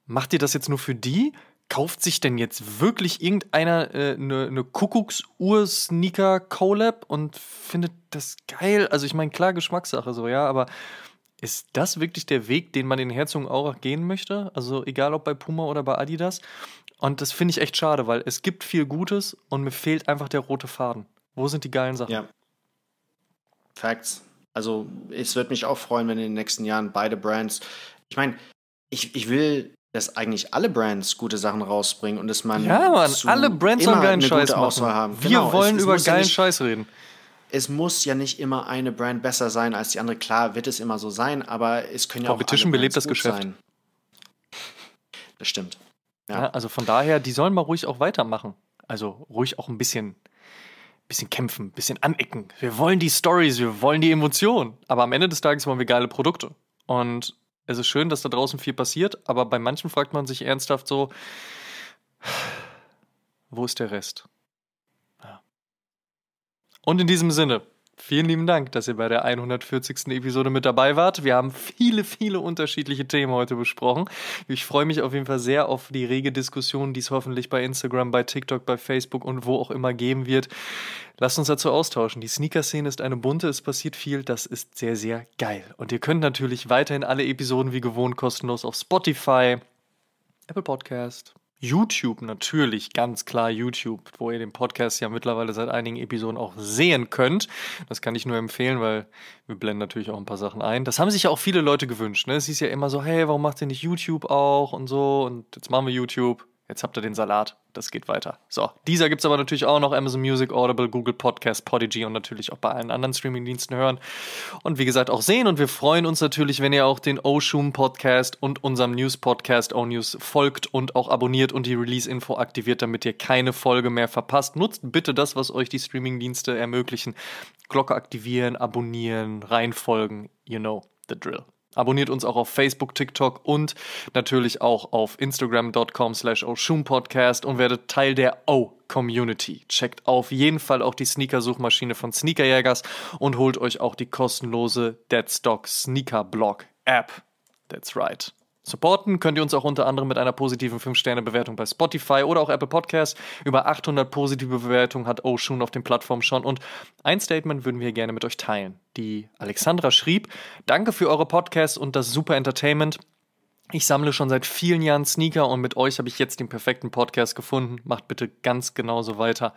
macht ihr das jetzt nur für die? Kauft sich denn jetzt wirklich irgendeiner eine äh, ne, ne Kuckucksuhr-Sneaker-Collab und findet das geil? Also ich meine, klar, Geschmackssache so, ja, aber ist das wirklich der Weg, den man in Herzogenaurach gehen möchte? Also egal ob bei Puma oder bei Adidas. Und das finde ich echt schade, weil es gibt viel Gutes und mir fehlt einfach der rote Faden. Wo sind die geilen Sachen? Ja. Facts. Also es würde mich auch freuen, wenn in den nächsten Jahren beide Brands. Ich meine, ich, ich will, dass eigentlich alle Brands gute Sachen rausbringen und dass man. Ja, Mann, alle Brands sollen geilen Scheiß machen. haben. Wir genau, wollen es, es über geilen ja nicht, Scheiß reden. Es muss ja nicht immer eine Brand besser sein als die andere. Klar wird es immer so sein, aber es können ja auch. Competition belebt das Geschäft. Sein. Das stimmt. Ja. Ja, ne? also von daher, die sollen mal ruhig auch weitermachen. Also ruhig auch ein bisschen, bisschen kämpfen, ein bisschen anecken. Wir wollen die Stories, wir wollen die Emotionen. Aber am Ende des Tages wollen wir geile Produkte. Und es ist schön, dass da draußen viel passiert, aber bei manchen fragt man sich ernsthaft so, wo ist der Rest? Ja. Und in diesem Sinne. Vielen lieben Dank, dass ihr bei der 140. Episode mit dabei wart. Wir haben viele, viele unterschiedliche Themen heute besprochen. Ich freue mich auf jeden Fall sehr auf die rege Diskussion, die es hoffentlich bei Instagram, bei TikTok, bei Facebook und wo auch immer geben wird. Lasst uns dazu austauschen. Die Sneaker-Szene ist eine bunte, es passiert viel, das ist sehr, sehr geil. Und ihr könnt natürlich weiterhin alle Episoden wie gewohnt kostenlos auf Spotify, Apple Podcast, YouTube natürlich, ganz klar YouTube, wo ihr den Podcast ja mittlerweile seit einigen Episoden auch sehen könnt. Das kann ich nur empfehlen, weil wir blenden natürlich auch ein paar Sachen ein. Das haben sich ja auch viele Leute gewünscht. Ne? Es hieß ja immer so, hey, warum macht ihr nicht YouTube auch und so und jetzt machen wir YouTube. Jetzt habt ihr den Salat, das geht weiter. So, dieser gibt es aber natürlich auch noch, Amazon Music, Audible, Google Podcast, Podigy und natürlich auch bei allen anderen Streamingdiensten hören. Und wie gesagt auch sehen. Und wir freuen uns natürlich, wenn ihr auch den Oshum Podcast und unserem News Podcast O-News folgt und auch abonniert und die Release-Info aktiviert, damit ihr keine Folge mehr verpasst. Nutzt bitte das, was euch die Streamingdienste ermöglichen. Glocke aktivieren, abonnieren, reinfolgen. You know the drill. Abonniert uns auch auf Facebook, TikTok und natürlich auch auf Instagram.com slash Podcast und werdet Teil der O-Community. Checkt auf jeden Fall auch die Sneakersuchmaschine von Sneakerjägers und holt euch auch die kostenlose Deadstock Sneaker Blog App. That's right. Supporten könnt ihr uns auch unter anderem mit einer positiven 5-Sterne-Bewertung bei Spotify oder auch Apple Podcasts. Über 800 positive Bewertungen hat Oshun auf den Plattformen schon und ein Statement würden wir gerne mit euch teilen. Die Alexandra schrieb, danke für eure Podcasts und das super Entertainment. Ich sammle schon seit vielen Jahren Sneaker und mit euch habe ich jetzt den perfekten Podcast gefunden. Macht bitte ganz genauso weiter.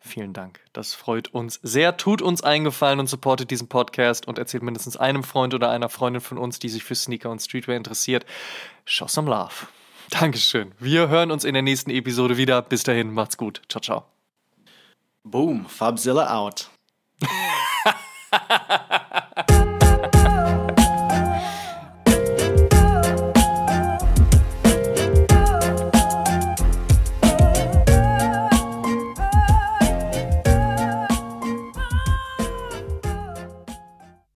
Vielen Dank. Das freut uns sehr. Tut uns einen Gefallen und supportet diesen Podcast und erzählt mindestens einem Freund oder einer Freundin von uns, die sich für Sneaker und Streetwear interessiert. Show some love. Dankeschön. Wir hören uns in der nächsten Episode wieder. Bis dahin, macht's gut. Ciao, ciao. Boom, Fabzilla out.